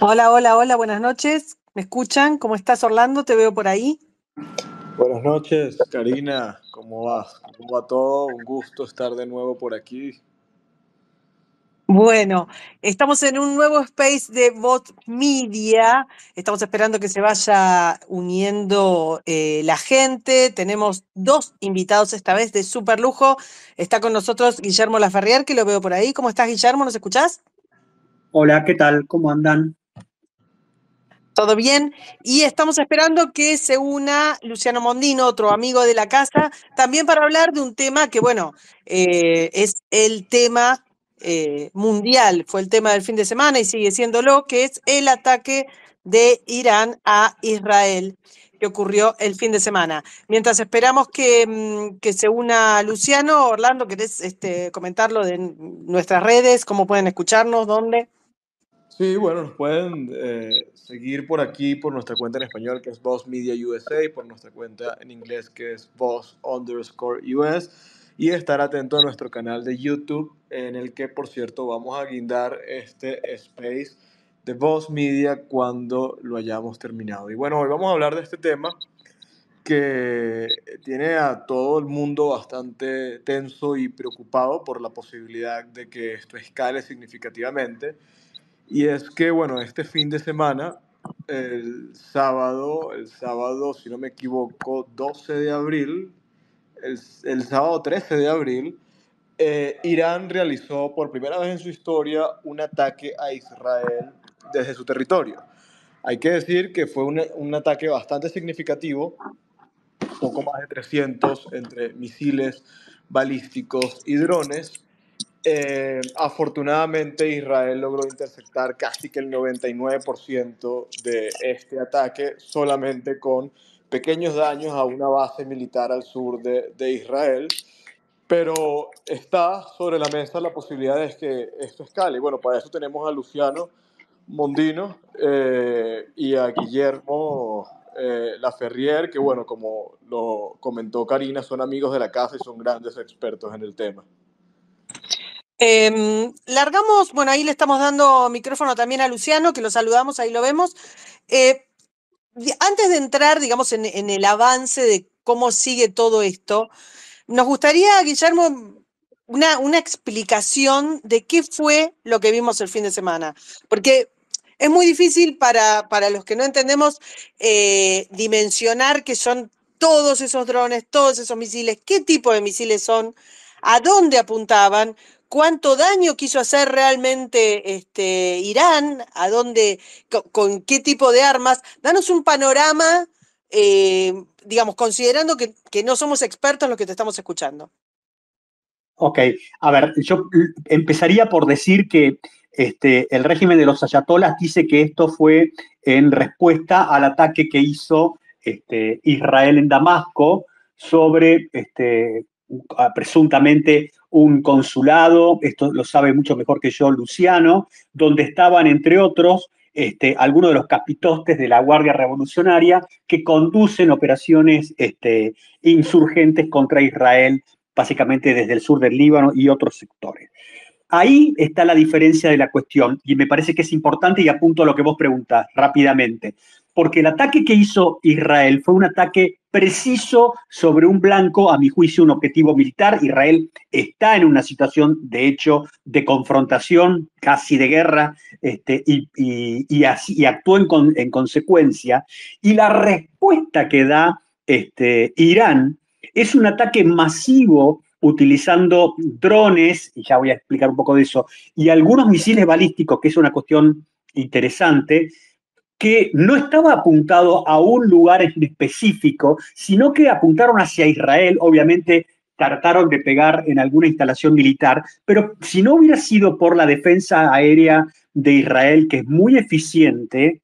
Hola, hola, hola, buenas noches. ¿Me escuchan? ¿Cómo estás, Orlando? Te veo por ahí. Buenas noches, Karina. ¿Cómo vas? ¿Cómo va todo? Un gusto estar de nuevo por aquí. Bueno, estamos en un nuevo space de Bot Media. Estamos esperando que se vaya uniendo eh, la gente. Tenemos dos invitados esta vez de super lujo. Está con nosotros Guillermo Laferrier, que lo veo por ahí. ¿Cómo estás, Guillermo? ¿Nos escuchás? Hola, ¿qué tal? ¿Cómo andan? Todo bien. Y estamos esperando que se una Luciano Mondino, otro amigo de la casa, también para hablar de un tema que, bueno, eh, es el tema eh, mundial, fue el tema del fin de semana y sigue siéndolo, que es el ataque de Irán a Israel que ocurrió el fin de semana. Mientras esperamos que, mm, se una Luciano, Orlando, ¿querés este, comentarlo de nuestras redes? ¿Cómo pueden escucharnos? ¿Dónde? Sí, bueno, nos pueden eh, seguir por aquí, por nuestra cuenta en español que es Voz Media USA, y por nuestra cuenta en inglés que es Voz underscore US, y estar atento a nuestro canal de YouTube, en el que, por cierto, vamos a guindar este space de Voz Media cuando lo hayamos terminado. Y bueno, hoy vamos a hablar de este tema que tiene a todo el mundo bastante tenso y preocupado por la posibilidad de que esto escale significativamente y es que, bueno, este fin de semana, el sábado, el sábado, si no me equivoco, 12 de abril, el, el sábado 13 de abril, eh, Irán realizó por primera vez en su historia un ataque a Israel desde su territorio. Hay que decir que fue un, un ataque bastante significativo, poco más de 300 entre misiles balísticos y drones, eh, afortunadamente Israel logró interceptar casi que el 99% de este ataque solamente con pequeños daños a una base militar al sur de, Israel, pero está sobre la mesa la posibilidad de que esto escale. Bueno, para eso tenemos a Luciano Mondino eh, y a Guillermo eh, Laferrier, que bueno, como lo comentó Karina, son amigos de la casa y son grandes expertos en el tema. Em, largamos, bueno, ahí le estamos dando micrófono también a Luciano, que lo saludamos, ahí lo vemos. Eh, antes de entrar, digamos, en, el avance de cómo sigue todo esto, nos gustaría, Guillermo, una, una explicación de qué fue lo que vimos el fin de semana, porque es muy difícil para, los que no entendemos eh, dimensionar qué son todos esos drones, todos esos misiles, qué tipo de misiles son, a dónde apuntaban, cuánto daño quiso hacer realmente este, Irán, a dónde, con, qué tipo de armas. Danos un panorama, eh, digamos, considerando que, no somos expertos en los que te estamos escuchando. Ok, a ver, yo mm, empezaría por decir que este, el régimen de los ayatolas dice que esto fue en respuesta al ataque que hizo este, Israel en Damasco sobre este, ah, presuntamente un consulado, esto lo sabe mucho mejor que yo Luciano, donde estaban, entre otros, este, algunos de los capitostes de la Guardia Revolucionaria que conducen operaciones este, insurgentes contra Israel, básicamente desde el sur del Líbano y otros sectores. Ahí está la diferencia de la cuestión y me parece que es importante y apunto a lo que vos preguntas rápidamente porque el ataque que hizo Israel fue un ataque preciso sobre un blanco, a mi juicio, un objetivo militar. Israel está en una situación, de hecho, de confrontación, casi de guerra, este, y, actuó en, consecuencia. Y la respuesta que da este, Irán es un ataque masivo utilizando drones, y ya voy a explicar un poco de eso, y algunos misiles balísticos, que es una cuestión interesante, que no estaba apuntado a un lugar específico, sino que apuntaron hacia Israel, obviamente trataron de pegar en alguna instalación militar, pero si no hubiera sido por la defensa aérea de Israel, que es muy eficiente,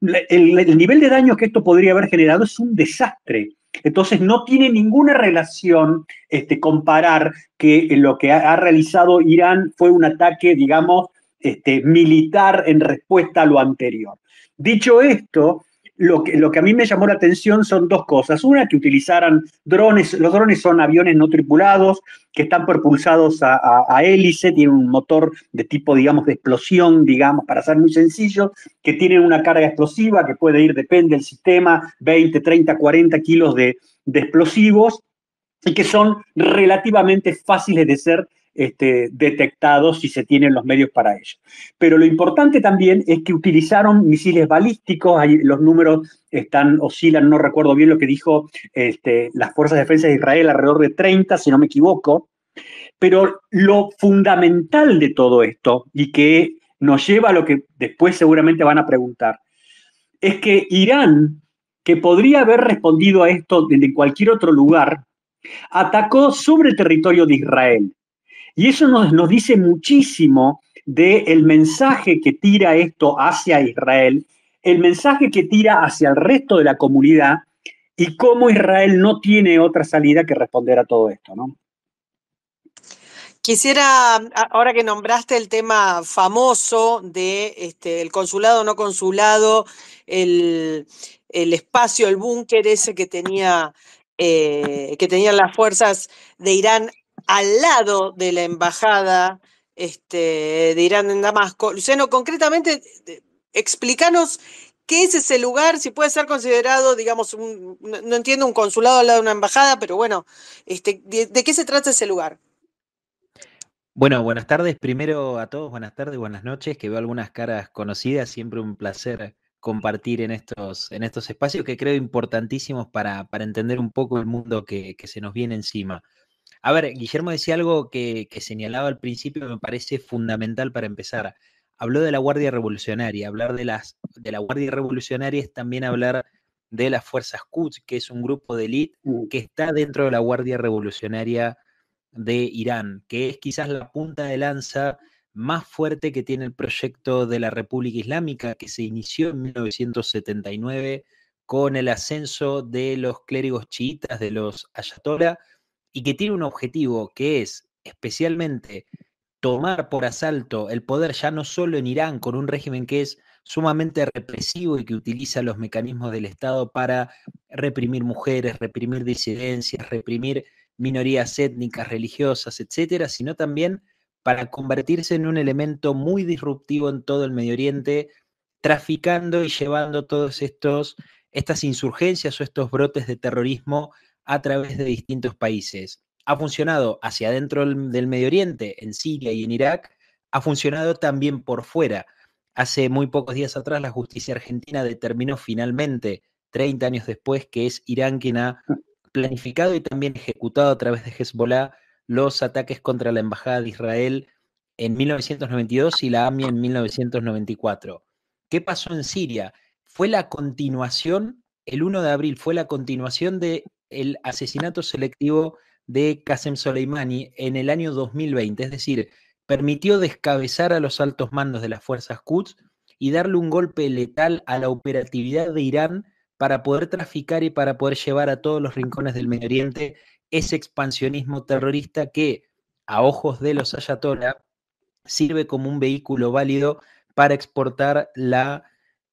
el, nivel de daño que esto podría haber generado es un desastre. Entonces no tiene ninguna relación este, comparar que lo que ha, realizado Irán fue un ataque, digamos, este, militar en respuesta a lo anterior. Dicho esto, lo que, a mí me llamó la atención son dos cosas. Una, que utilizaran drones. Los drones son aviones no tripulados que están propulsados a, hélice, tienen un motor de tipo, digamos, de explosión, digamos, para ser muy sencillo, que tienen una carga explosiva que puede ir, depende del sistema, 20, 30, 40 kilos de, de explosivos y que son relativamente fáciles de ser este, detectados si se tienen los medios para ello. Pero lo importante también es que utilizaron misiles balísticos, ahí los números están, oscilan, no recuerdo bien lo que dijo este, las Fuerzas de Defensa de Israel, alrededor de 30, si no me equivoco. Pero lo fundamental de todo esto, y que nos lleva a lo que después seguramente van a preguntar, es que Irán, que podría haber respondido a esto desde cualquier otro lugar, atacó sobre el territorio de Israel y eso nos, dice muchísimo del mensaje que tira esto hacia Israel, el mensaje que tira hacia el resto de la comunidad y cómo Israel no tiene otra salida que responder a todo esto, Quisiera, ahora que nombraste el tema famoso de este, el consulado no consulado, el, espacio, el búnker ese que tenía eh, que tenían las fuerzas de Irán al lado de la embajada este, de Irán en Damasco. Luciano, concretamente, explícanos qué es ese lugar, si puede ser considerado, digamos, no entiendo, un consulado al lado de una embajada, pero bueno, este, de, qué se trata ese lugar? Bueno, buenas tardes primero a todos, buenas tardes, buenas noches, que veo algunas caras conocidas, siempre un placer compartir en estos, en estos espacios que creo importantísimos para, entender un poco el mundo que se nos viene encima. A ver, Guillermo decía algo que, señalaba al principio, me parece fundamental para empezar. Habló de la Guardia Revolucionaria. Hablar de, las, de la Guardia Revolucionaria es también hablar de las Fuerzas Quds, que es un grupo de élite mm. que está dentro de la Guardia Revolucionaria de Irán, que es quizás la punta de lanza más fuerte que tiene el proyecto de la República Islámica, que se inició en 1979 con el ascenso de los clérigos chiitas, de los ayatollah, y que tiene un objetivo que es especialmente tomar por asalto el poder ya no solo en Irán con un régimen que es sumamente represivo y que utiliza los mecanismos del Estado para reprimir mujeres, reprimir disidencias, reprimir minorías étnicas, religiosas, etcétera, sino también para convertirse en un elemento muy disruptivo en todo el Medio Oriente, traficando y llevando todos estos estas insurgencias o estos brotes de terrorismo a través de distintos países. Ha funcionado hacia adentro del Medio Oriente, en Siria y en Irak, ha funcionado también por fuera. Hace muy pocos días atrás la justicia argentina determinó finalmente, 30 años después, que es Irán quien ha mm. planificado y también ejecutado a través de Hezbollah los ataques contra la Embajada de Israel en 1992 y la AMIA en 1994. ¿Qué pasó en Siria? Fue la continuación, el 1 de abril, fue la continuación de el asesinato selectivo de Qasem Soleimani en el año 2020, es decir, permitió descabezar a los altos mandos de las fuerzas Quds y darle un golpe letal a la operatividad de Irán para poder traficar y para poder llevar a todos los rincones del Medio Oriente ese expansionismo terrorista que, a ojos de los ayatollah, sirve como un vehículo válido para exportar la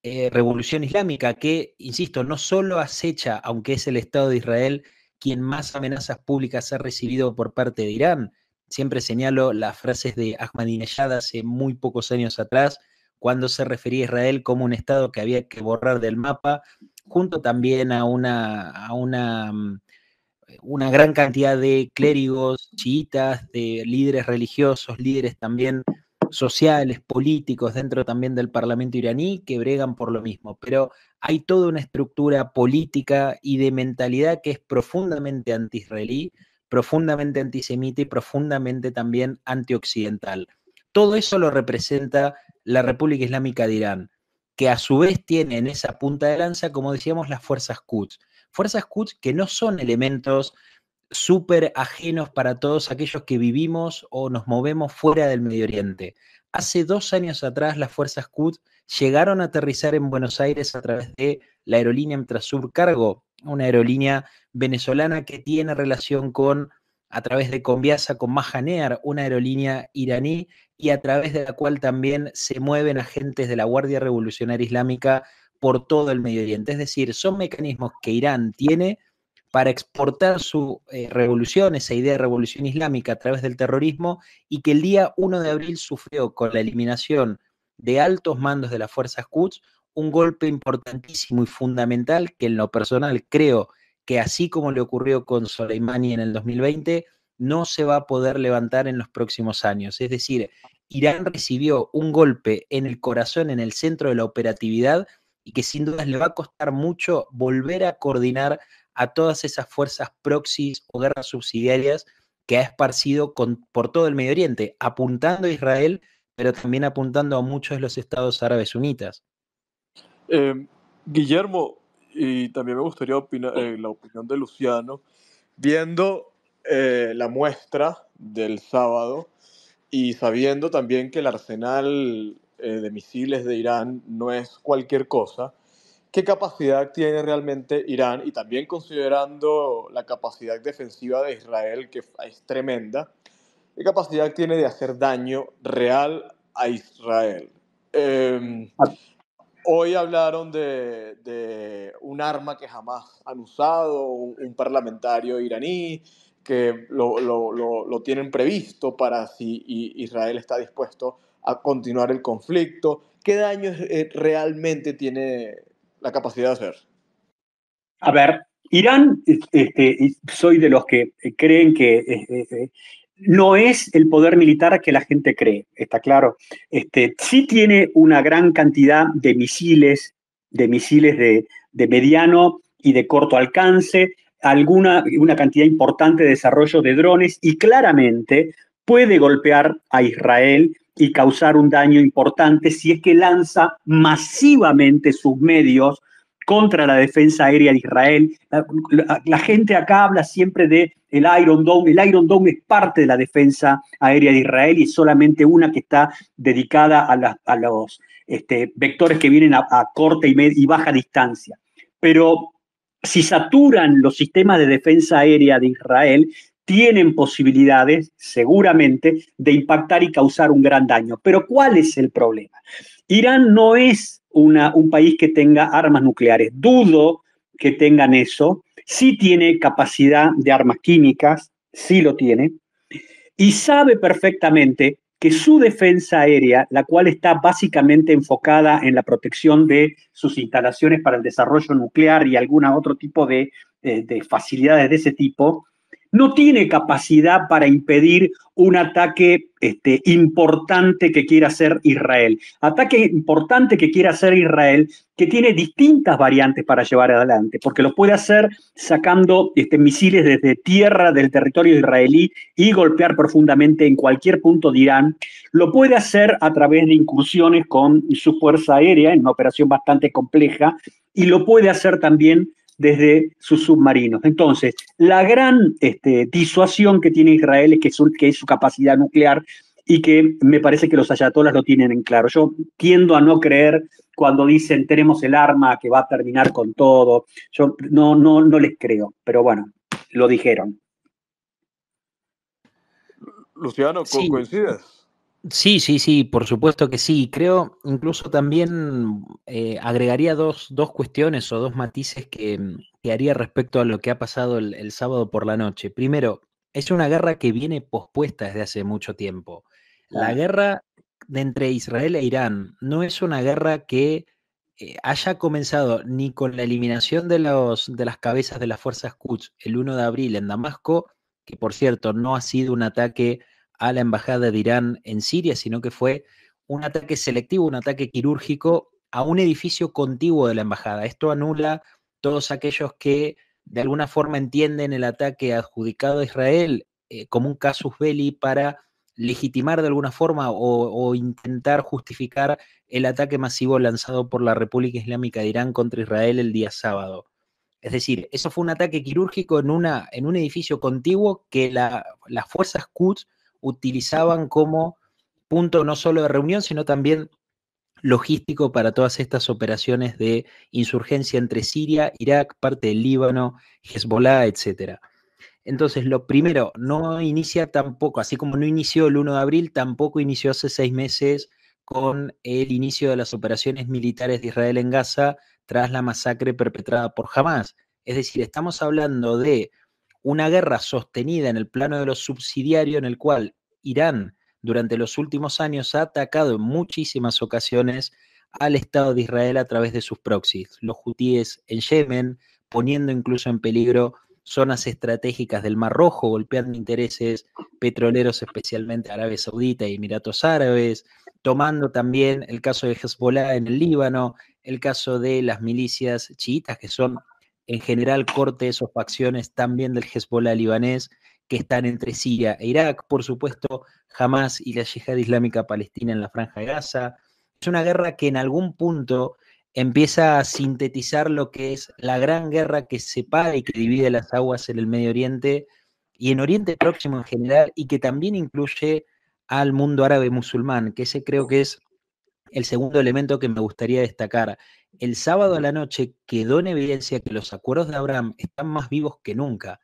eh, revolución islámica que, insisto, no solo acecha, aunque es el Estado de Israel quien más amenazas públicas ha recibido por parte de Irán. Siempre señalo las frases de Ahmadinejad hace muy pocos años atrás, cuando se refería a Israel como un Estado que había que borrar del mapa, junto también a una, a una, mm, una gran cantidad de clérigos chiitas, de líderes religiosos, líderes también sociales, políticos dentro también del Parlamento iraní que bregan por lo mismo, pero hay toda una estructura política y de mentalidad que es profundamente anti-israelí, profundamente antisemita y profundamente también antioccidental. Todo eso lo representa la República Islámica de Irán, que a su vez tiene en esa punta de lanza, como decíamos, las fuerzas Quds. Fuerzas Quds que no son elementos súper ajenos para todos aquellos que vivimos o nos movemos fuera del Medio Oriente. Hace dos años atrás las fuerzas CUT llegaron a aterrizar en Buenos Aires a través de la aerolínea MTRASUR Cargo, una aerolínea venezolana que tiene relación con, a través de Conviasa, con Mahanear, una aerolínea iraní, y a través de la cual también se mueven agentes de la Guardia Revolucionaria Islámica por todo el Medio Oriente. Es decir, son mecanismos que Irán tiene para exportar su eh, revolución, esa idea de revolución islámica a través del terrorismo, y que el día 1 de abril sufrió con la eliminación de altos mandos de las fuerzas Quds un golpe importantísimo y fundamental que en lo personal creo que así como le ocurrió con Soleimani en el 2020, no se va a poder levantar en los próximos años. Es decir, Irán recibió un golpe en el corazón, en el centro de la operatividad, y que sin dudas le va a costar mucho volver a coordinar a todas esas fuerzas proxies o guerras subsidiarias que ha esparcido por todo el Medio Oriente, apuntando a Israel, pero también apuntando a muchos de los estados árabes sunitas. Em, Guillermo, y también me gustaría opinar eh, la opinión de Luciano, viendo eh, la muestra del sábado y sabiendo también que el arsenal eh, de misiles de Irán no es cualquier cosa, qué capacidad tiene realmente Irán y también considerando la capacidad defensiva de Israel, que es tremenda, qué capacidad tiene de hacer daño real a Israel. Em, hoy hablaron de, un arma que jamás han usado, un, parlamentario iraní, que lo, lo, tienen previsto para si Israel está dispuesto a continuar el conflicto. ¿Qué daño eh, realmente tiene la capacidad de hacer? A ver, Irán, este, soy de los que eh, creen que eh, eh, no es el poder militar que la gente cree, está claro. Este, sí tiene una gran cantidad de misiles, de misiles de, de mediano y de corto alcance, alguna una cantidad importante de desarrollo de drones y claramente puede golpear a Israel y causar un daño importante si es que lanza masivamente sus medios contra la defensa aérea de Israel. La, gente acá habla siempre de el Iron Dome. El Iron Dome es parte de la defensa aérea de Israel y es solamente una que está dedicada a, los este, vectores que vienen a, corta y baja distancia. Pero si saturan los sistemas de defensa aérea de Israel, tienen posibilidades, seguramente, de impactar y causar un gran daño. Pero ¿cuál es el problema? Irán no es una, un país que tenga armas nucleares. Dudo que tengan eso. Sí tiene capacidad de armas químicas, sí lo tiene. Y sabe perfectamente que su defensa aérea, la cual está básicamente enfocada en la protección de sus instalaciones para el desarrollo nuclear y algún otro tipo de eh, facilidades de ese tipo, no tiene capacidad para impedir un ataque este, importante que quiera hacer Israel. Ataque importante que quiera hacer Israel, que tiene distintas variantes para llevar adelante, porque lo puede hacer sacando este, misiles desde tierra del territorio israelí y golpear profundamente en cualquier punto de Irán. Lo puede hacer a través de incursiones con su fuerza aérea, en una operación bastante compleja, y lo puede hacer también desde sus submarinos. Entonces, la gran este, disuasión que tiene Israel es que, es su capacidad nuclear y que me parece que los ayatolas lo tienen en claro. Yo tiendo a no creer cuando dicen tenemos el arma que va a terminar con todo. Yo no, no, no les creo, pero bueno, lo dijeron. Luciano, ¿coincides? Sí, sí, sí, por supuesto que sí. Creo incluso también eh, agregaría dos, cuestiones o dos matices mm, que, haría respecto a lo que ha pasado el, sábado por la noche. Primero, es una guerra que viene pospuesta desde hace mucho tiempo. La guerra entre Israel e Irán no es una guerra que eh, haya comenzado ni con la eliminación de, los, de las cabezas de las fuerzas Quds el 1 de abril en Damasco, que por cierto no ha sido un ataque a la embajada de Irán en Siria, sino que fue un ataque selectivo, un ataque quirúrgico a un edificio contiguo de la embajada. Esto anula todos aquellos que de alguna forma entienden el ataque adjudicado a Israel eh, como un casus belli para legitimar de alguna forma o, intentar justificar el ataque masivo lanzado por la República Islámica de Irán contra Israel el día sábado. Es decir, eso fue un ataque quirúrgico en, una, en un edificio contiguo que las fuerzas Quds utilizaban como punto no solo de reunión, sino también logístico para todas estas operaciones de insurgencia entre Siria, Irak, parte del Líbano, Hezbollah, etc. Entonces, lo primero, no inicia tampoco, así como no inició el 1 de abril, tampoco inició hace seis meses con el inicio de las operaciones militares de Israel en Gaza tras la masacre perpetrada por Hamas. Es decir, estamos hablando de una guerra sostenida en el plano de lo subsidiario en el cual Irán durante los últimos años ha atacado en muchísimas ocasiones al Estado de Israel a través de sus proxies, los hutíes en Yemen, poniendo incluso en peligro zonas estratégicas del Mar Rojo, golpeando intereses petroleros especialmente Arabia Saudita y Emiratos Árabes, tomando también el caso de Hezbollah en el Líbano, el caso de las milicias chiitas que son en general corte esas facciones también del Hezbollah libanés que están entre Siria e Irak, por supuesto, Hamas y la Yihad Islámica Palestina en la Franja de Gaza. Es una guerra que en algún punto empieza a sintetizar lo que es la gran guerra que separa y que divide las aguas en el Medio Oriente y en Oriente Próximo en general, y que también incluye al mundo árabe musulmán, que ese creo que es el segundo elemento que me gustaría destacar. El sábado a la noche quedó en evidencia que los acuerdos de Abraham están más vivos que nunca.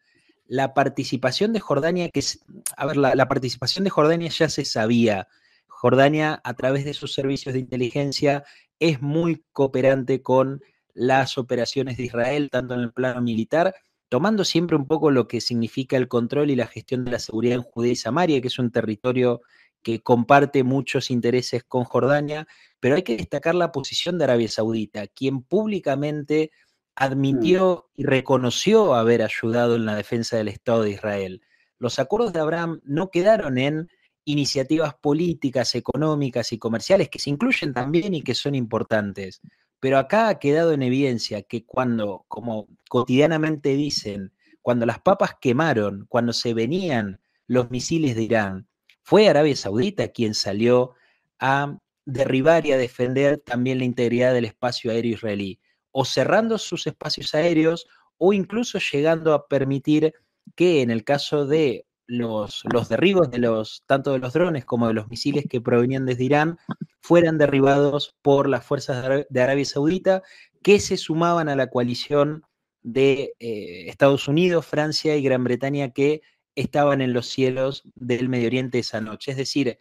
La participación de Jordania, que es, a ver, la participación de Jordania ya se sabía. Jordania, a través de sus servicios de inteligencia, es muy cooperante con las operaciones de Israel, tanto en el plano militar, tomando siempre un poco lo que significa el control y la gestión de la seguridad en Judea y Samaria, que es un territorio que comparte muchos intereses con Jordania, pero hay que destacar la posición de Arabia Saudita, quien públicamente mm. admitió y reconoció haber ayudado en la defensa del Estado de Israel. Los acuerdos de Abraham no quedaron en iniciativas políticas, económicas y comerciales que se incluyen también y que son importantes. Pero acá ha quedado en evidencia que cuando, como cotidianamente dicen, cuando las papas quemaron, cuando se venían los misiles de Irán, fue Arabia Saudita quien salió a derribar y a defender también la integridad del espacio aéreo israelí, o cerrando sus espacios aéreos o incluso llegando a permitir que en el caso de los, los derribos de los, tanto de los drones como de los misiles que provenían desde Irán, fueran derribados por las fuerzas de Arabia Saudita que se sumaban a la coalición de eh, Estados Unidos, Francia y Gran Bretaña que estaban en los cielos del Medio Oriente esa noche. Es decir,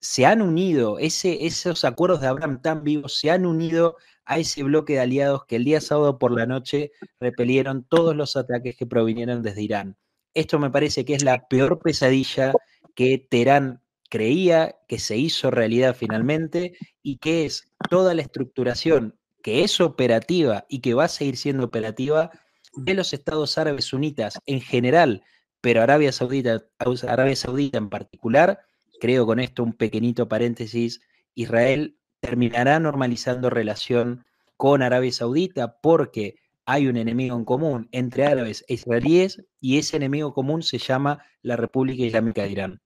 se han unido, ese, esos acuerdos de Abraham tan vivos se han unido a ese bloque de aliados que el día sábado por la noche repelieron todos los ataques que provinieron desde Irán. Esto me parece que es la peor pesadilla que Teherán creía que se hizo realidad finalmente y que es toda la estructuración que es operativa y que va a seguir siendo operativa de los estados árabes Unitas en general pero Arabia Saudita, Arabia Saudita en particular, creo con esto un pequeñito paréntesis, Israel terminará normalizando relación con Arabia Saudita porque hay un enemigo en común entre árabes e israelíes y ese enemigo común se llama la República Islámica de Irán.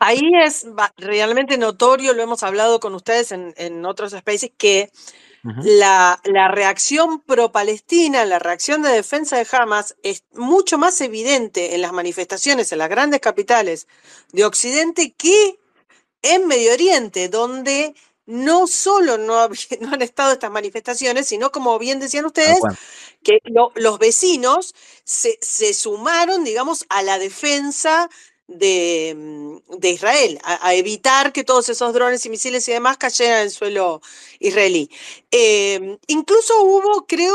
Ahí es realmente notorio, lo hemos hablado con ustedes en, otros spaces, que la, la, reacción pro-palestina, la reacción de defensa de Hamas es mucho más evidente en las manifestaciones en las grandes capitales de Occidente que en Medio Oriente, donde no solo no, han estado estas manifestaciones, sino como bien decían ustedes, que los vecinos se, se sumaron, digamos, a la defensa Mm, de, Israel, a, evitar que todos esos drones y misiles y demás cayeran en el suelo israelí. Eh, incluso hubo, creo,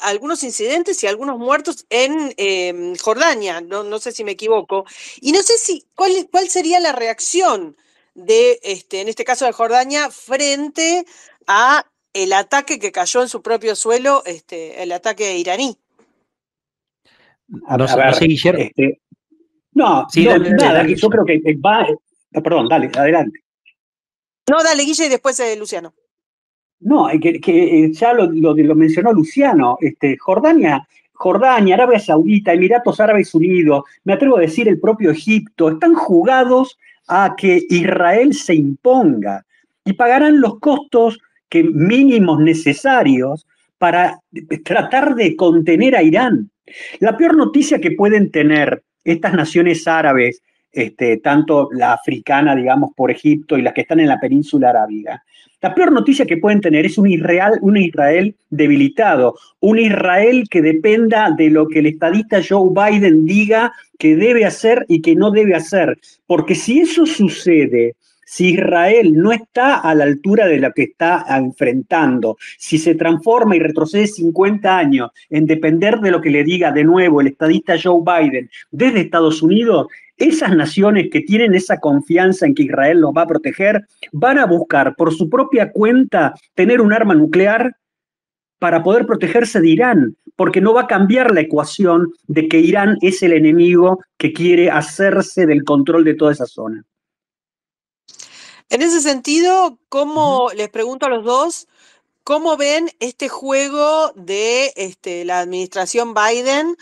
algunos incidentes y algunos muertos en em, Jordania, no, no, sé si me equivoco, y no sé si cuál, cuál sería la reacción de, este, en este caso de Jordania, frente a el ataque que cayó en su propio suelo, este, el ataque iraní. A, no, Guillermo. Este, no, nada, yo creo que va. Eh, perdón, dale, adelante. No, dale, Guille, y después eh, Luciano. No, eh, que, ya lo, mencionó Luciano, este, Jordania, Jordania, Arabia Saudita, Emiratos Árabes Unidos, me atrevo a decir el propio Egipto, están jugados a que Israel se imponga y pagarán los costos que mínimos necesarios para tratar de contener a Irán. La peor noticia que pueden tener estas naciones árabes, este, tanto la africana, digamos, por Egipto y las que están en la península arábiga, la peor noticia que pueden tener es un Israel, un Israel debilitado, un Israel que dependa de lo que el estadista Joe Biden diga que debe hacer y que no debe hacer. Porque si eso sucede, si Israel no está a la altura de lo que está enfrentando, si se transforma y retrocede 50 años en depender de lo que le diga de nuevo el estadista Joe Biden desde Estados Unidos, esas naciones que tienen esa confianza en que Israel los va a proteger van a buscar por su propia cuenta tener un arma nuclear para poder protegerse de Irán, porque no va a cambiar la ecuación de que Irán es el enemigo que quiere hacerse del control de toda esa zona. En ese sentido, ¿cómo les pregunto a los dos? ¿Cómo ven este juego de este, la administración Biden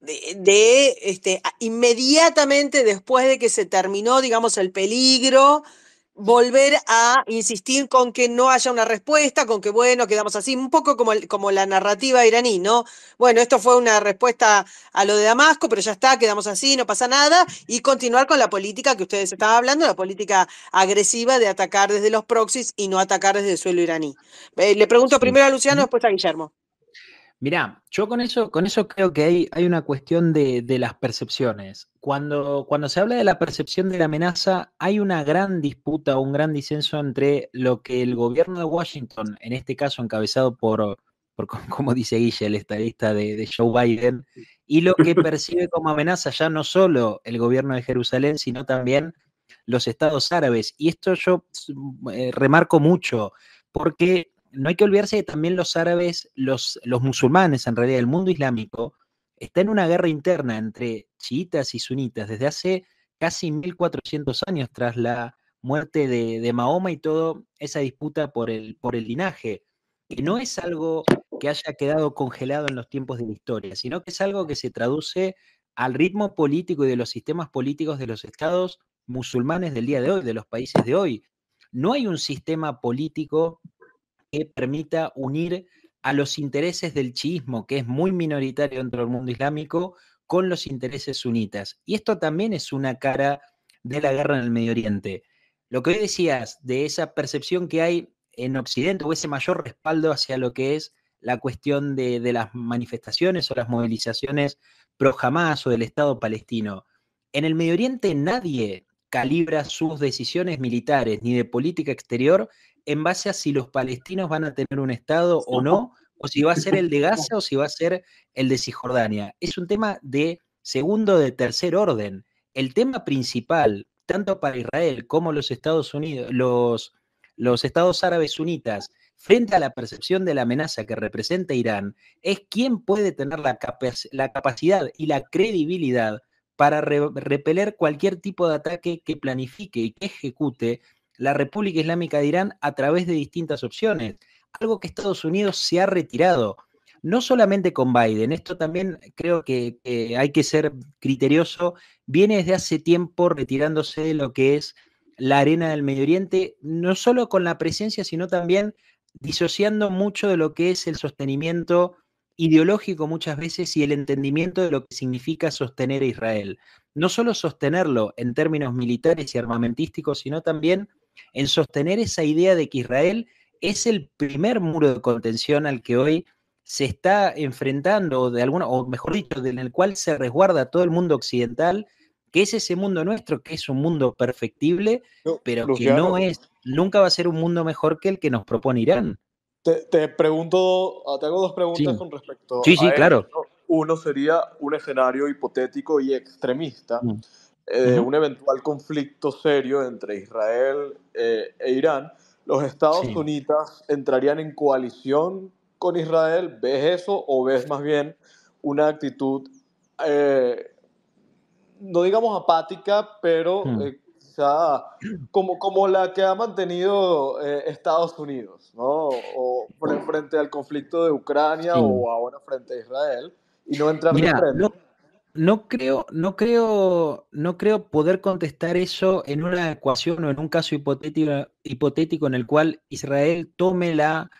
de, este, inmediatamente después de que se terminó, digamos, el peligro volver a insistir con que no haya una respuesta, con que bueno, quedamos así, un poco como, como la narrativa iraní, ¿no? Bueno, esto fue una respuesta a lo de Damasco, pero ya está, quedamos así, no pasa nada, y continuar con la política que ustedes estaban hablando, la política agresiva de atacar desde los proxies y no atacar desde el suelo iraní. Eh, le pregunto primero a Luciano, después a Guillermo. Mirá, yo con eso, con eso creo que hay, hay una cuestión de, las percepciones. Cuando, cuando, se habla de la percepción de la amenaza, hay una gran disputa, un gran disenso entre lo que el gobierno de Washington, en este caso encabezado por, como dice Guille, el estadista de, Joe Biden, y lo que percibe como amenaza ya no solo el gobierno de Jerusalén, sino también los estados árabes. Y esto yo eh, remarco mucho, porque no hay que olvidarse que también los árabes, los, los musulmanes en realidad, el mundo islámico, está en una guerra interna entre chiitas y sunitas desde hace casi 1400 años tras la muerte de, Mahoma y toda esa disputa por el, por el linaje, que no es algo que haya quedado congelado en los tiempos de la historia, sino que es algo que se traduce al ritmo político y de los sistemas políticos de los estados musulmanes del día de hoy, de los países de hoy. No hay un sistema político que permita unir a los intereses del chiismo, que es muy minoritario dentro del mundo islámico, con los intereses sunitas. Y esto también es una cara de la guerra en el Medio Oriente. Lo que hoy decías de esa percepción que hay en Occidente o ese mayor respaldo hacia lo que es la cuestión de, las manifestaciones o las movilizaciones pro Hamas o del Estado palestino. En el Medio Oriente nadie calibra sus decisiones militares ni de política exterior en base a si los palestinos van a tener un Estado o no, o si va a ser el de Gaza o si va a ser el de Cisjordania. Es un tema de segundo, de tercer orden. El tema principal, tanto para Israel como los Estados Unidos, los, Estados Árabes Unitas, frente a la percepción de la amenaza que representa Irán, es quién puede tener la, capacidad y la credibilidad para repeler cualquier tipo de ataque que planifique y que ejecute la República Islámica de Irán a través de distintas opciones, algo que Estados Unidos se ha retirado, no solamente con Biden, esto también creo que, hay que ser criterioso, viene desde hace tiempo retirándose de lo que es la arena del Medio Oriente, no solo con la presencia, sino también disociando mucho de lo que es el sostenimiento ideológico muchas veces y el entendimiento de lo que significa sostener a Israel. No solo sostenerlo en términos militares y armamentísticos, sino también en sostener esa idea de que Israel es el primer muro de contención al que hoy se está enfrentando, de alguna, o mejor dicho, en el cual se resguarda todo el mundo occidental, que es ese mundo nuestro, que es un mundo perfectible, pero que no es, nunca va a ser un mundo mejor que el que nos propone Irán. Te, pregunto, ah, te hago dos preguntas con respecto. Sí, sí, claro. Uno sería un escenario hipotético y extremista. Mm. Eh, de un eventual conflicto serio entre Israel eh, e Irán, los Estados Unidos entrarían en coalición con Israel. ¿Ves eso o ves más bien una actitud, eh, no digamos apática, pero hmm. como, como la que ha mantenido Estados Unidos, ¿no? O frente al conflicto de Ucrania o ahora frente a Israel y no entrar en no creo, no creo, no creo poder contestar eso en una ecuación o en un caso hipotético, hipotético en el cual Israel tome la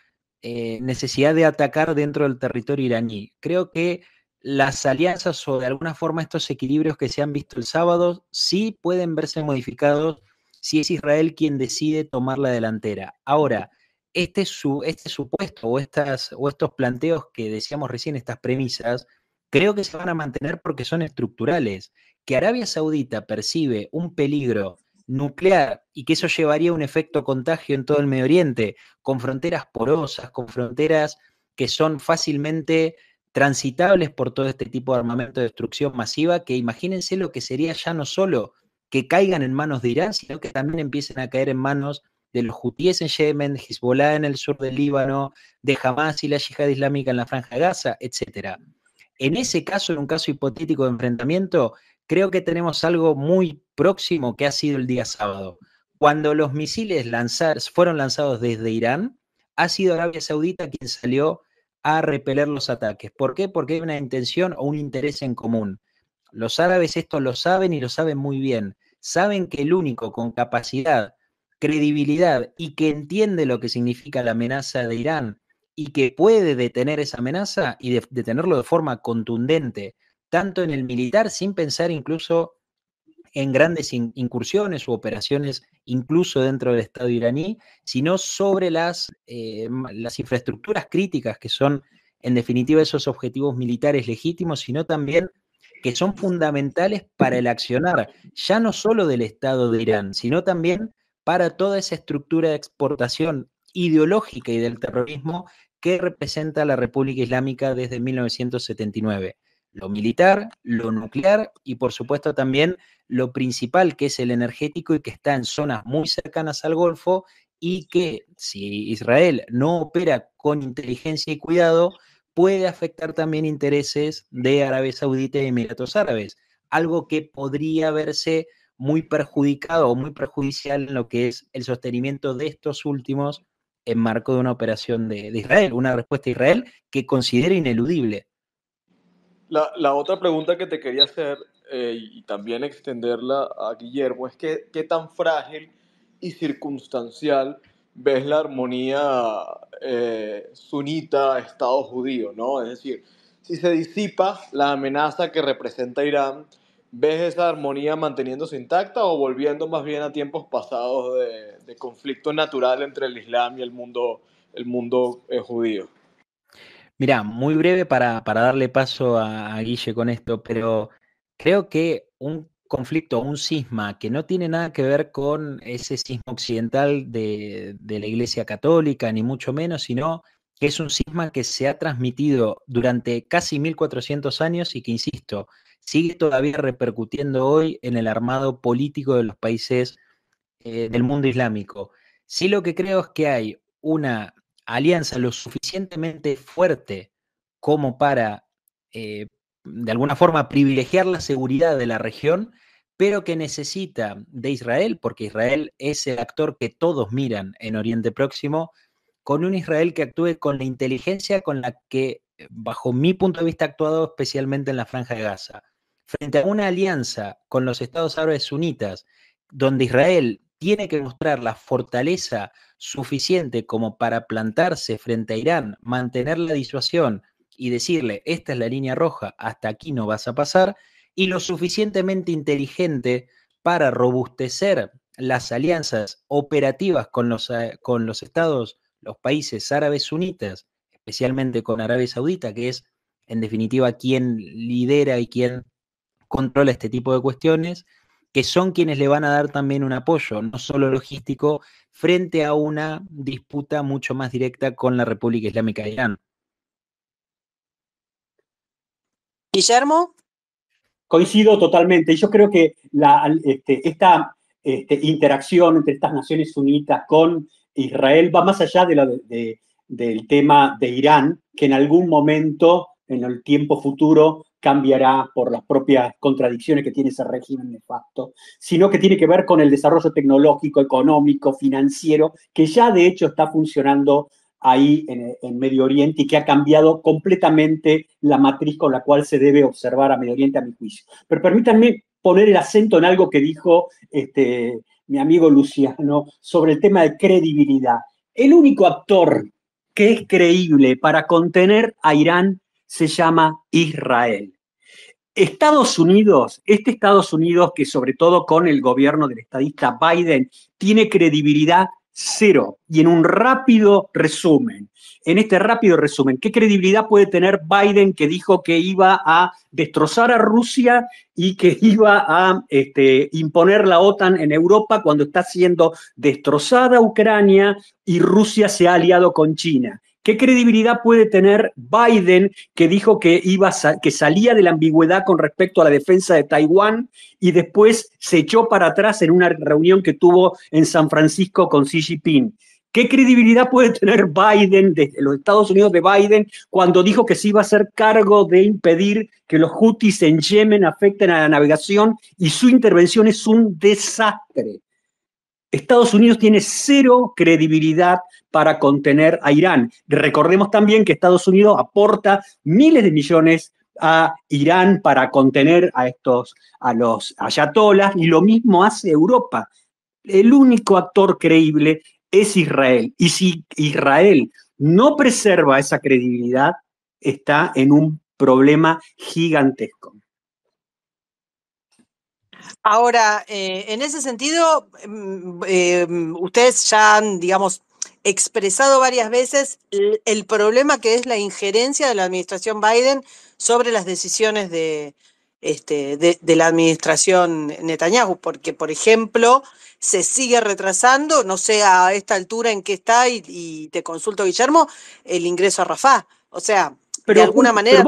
eh, necesidad de atacar dentro del territorio iraní. Creo que las alianzas o de alguna forma estos equilibrios que se han visto el sábado sí pueden verse modificados si es Israel quien decide tomar la delantera. Ahora, este, este supuesto o, estas, o estos planteos que decíamos recién, estas premisas, Creo que se van a mantener porque son estructurales. Que Arabia Saudita percibe un peligro nuclear y que eso llevaría un efecto contagio en todo el Medio Oriente, con fronteras porosas, con fronteras que son fácilmente transitables por todo este tipo de armamento de destrucción masiva, que imagínense lo que sería ya no solo que caigan en manos de Irán, sino que también empiecen a caer en manos de los hutíes en Yemen, de Hezbollah en el sur del Líbano, de Hamas y la yihad islámica en la franja de Gaza, etcétera. En ese caso, en un caso hipotético de enfrentamiento, creo que tenemos algo muy próximo que ha sido el día sábado. Cuando los misiles fueron lanzados desde Irán, ha sido Arabia Saudita quien salió a repeler los ataques. ¿Por qué? Porque hay una intención o un interés en común. Los árabes esto lo saben y lo saben muy bien. Saben que el único con capacidad, credibilidad y que entiende lo que significa la amenaza de Irán y que puede detener esa amenaza y detenerlo de forma contundente, tanto en el militar sin pensar incluso en grandes incursiones u operaciones incluso dentro del Estado iraní, sino sobre las, eh, las infraestructuras críticas que son en definitiva esos objetivos militares legítimos, sino también que son fundamentales para el accionar, ya no solo del Estado de Irán, sino también para toda esa estructura de exportación ideológica y del terrorismo ¿Qué representa la República Islámica desde 1979. Lo militar, lo nuclear y por supuesto también lo principal que es el energético y que está en zonas muy cercanas al Golfo y que si Israel no opera con inteligencia y cuidado, puede afectar también intereses de Arabia Saudita y Emiratos Árabes, algo que podría verse muy perjudicado o muy perjudicial en lo que es el sostenimiento de estos últimos en marco de una operación de, Israel, una respuesta a Israel que considera ineludible. La, otra pregunta que te quería hacer eh, y también extenderla a Guillermo es que, qué tan frágil y circunstancial ves la armonía eh, sunita-Estado judío, ¿no? Es decir, si se disipa la amenaza que representa Irán ¿Ves esa armonía manteniéndose intacta o volviendo más bien a tiempos pasados de, conflicto natural entre el Islam y el mundo, el mundo eh, judío? Mira, muy breve para, darle paso a, Guille con esto, pero creo que un conflicto, un sisma, que no tiene nada que ver con ese sismo occidental de, de la Iglesia Católica, ni mucho menos, sino que es un sisma que se ha transmitido durante casi 1400 años y que, insisto, sigue todavía repercutiendo hoy en el armado político de los países eh, del mundo islámico. Sí lo que creo es que hay una alianza lo suficientemente fuerte como para, eh, de alguna forma, privilegiar la seguridad de la región, pero que necesita de Israel, porque Israel es el actor que todos miran en Oriente Próximo, con un Israel que actúe con la inteligencia con la que, eh, bajo mi punto de vista, ha actuado especialmente en la franja de Gaza. Frente a una alianza con los estados árabes sunitas, donde Israel tiene que mostrar la fortaleza suficiente como para plantarse frente a Irán, mantener la disuasión y decirle, esta es la línea roja, hasta aquí no vas a pasar, y lo suficientemente inteligente para robustecer las alianzas operativas con los, eh, con los estados los países árabes sunitas, especialmente con Arabia Saudita, que es en definitiva quien lidera y quien controla este tipo de cuestiones, que son quienes le van a dar también un apoyo, no solo logístico, frente a una disputa mucho más directa con la República Islámica de Irán. Guillermo. Coincido totalmente. Yo creo que este, esta este, interacción entre estas naciones unidas con Israel va más allá de del tema de Irán, que en algún momento, en el tiempo futuro, cambiará por las propias contradicciones que tiene ese régimen de facto, sino que tiene que ver con el desarrollo tecnológico, económico, financiero, que ya de hecho está funcionando ahí en, Medio Oriente y que ha cambiado completamente la matriz con la cual se debe observar a Medio Oriente a mi juicio. Pero permítanme poner el acento en algo que dijo este, mi amigo Luciano, sobre el tema de credibilidad. El único actor que es creíble para contener a Irán se llama Israel. Estados Unidos, este Estados Unidos que sobre todo con el gobierno del estadista Biden tiene credibilidad cero. Y en un rápido resumen, en este rápido resumen, ¿qué credibilidad puede tener Biden que dijo que iba a destrozar a Rusia y que iba a este, imponer la OTAN en Europa cuando está siendo destrozada Ucrania y Rusia se ha aliado con China? ¿Qué credibilidad puede tener Biden que dijo que, iba que salía de la ambigüedad con respecto a la defensa de Taiwán y después se echó para atrás en una reunión que tuvo en San Francisco con Xi Jinping? ¿Qué credibilidad puede tener Biden, desde los Estados Unidos de Biden, cuando dijo que se iba a hacer cargo de impedir que los hutis en Yemen afecten a la navegación y su intervención es un desastre? Estados Unidos tiene cero credibilidad para contener a Irán. Recordemos también que Estados Unidos aporta miles de millones a Irán para contener a estos, a los ayatolas, y lo mismo hace Europa. El único actor creíble es Israel. Y si Israel no preserva esa credibilidad, está en un problema gigantesco. Ahora, eh, en ese sentido, mm, eh, mm, ustedes ya han, digamos, expresado varias veces el, problema que es la injerencia de la administración Biden sobre las decisiones de, este, de, la administración Netanyahu, porque, por ejemplo, se sigue retrasando, no sé a esta altura en qué está, y, te consulto, Guillermo, el ingreso a Rafah. O sea, pero, de alguna manera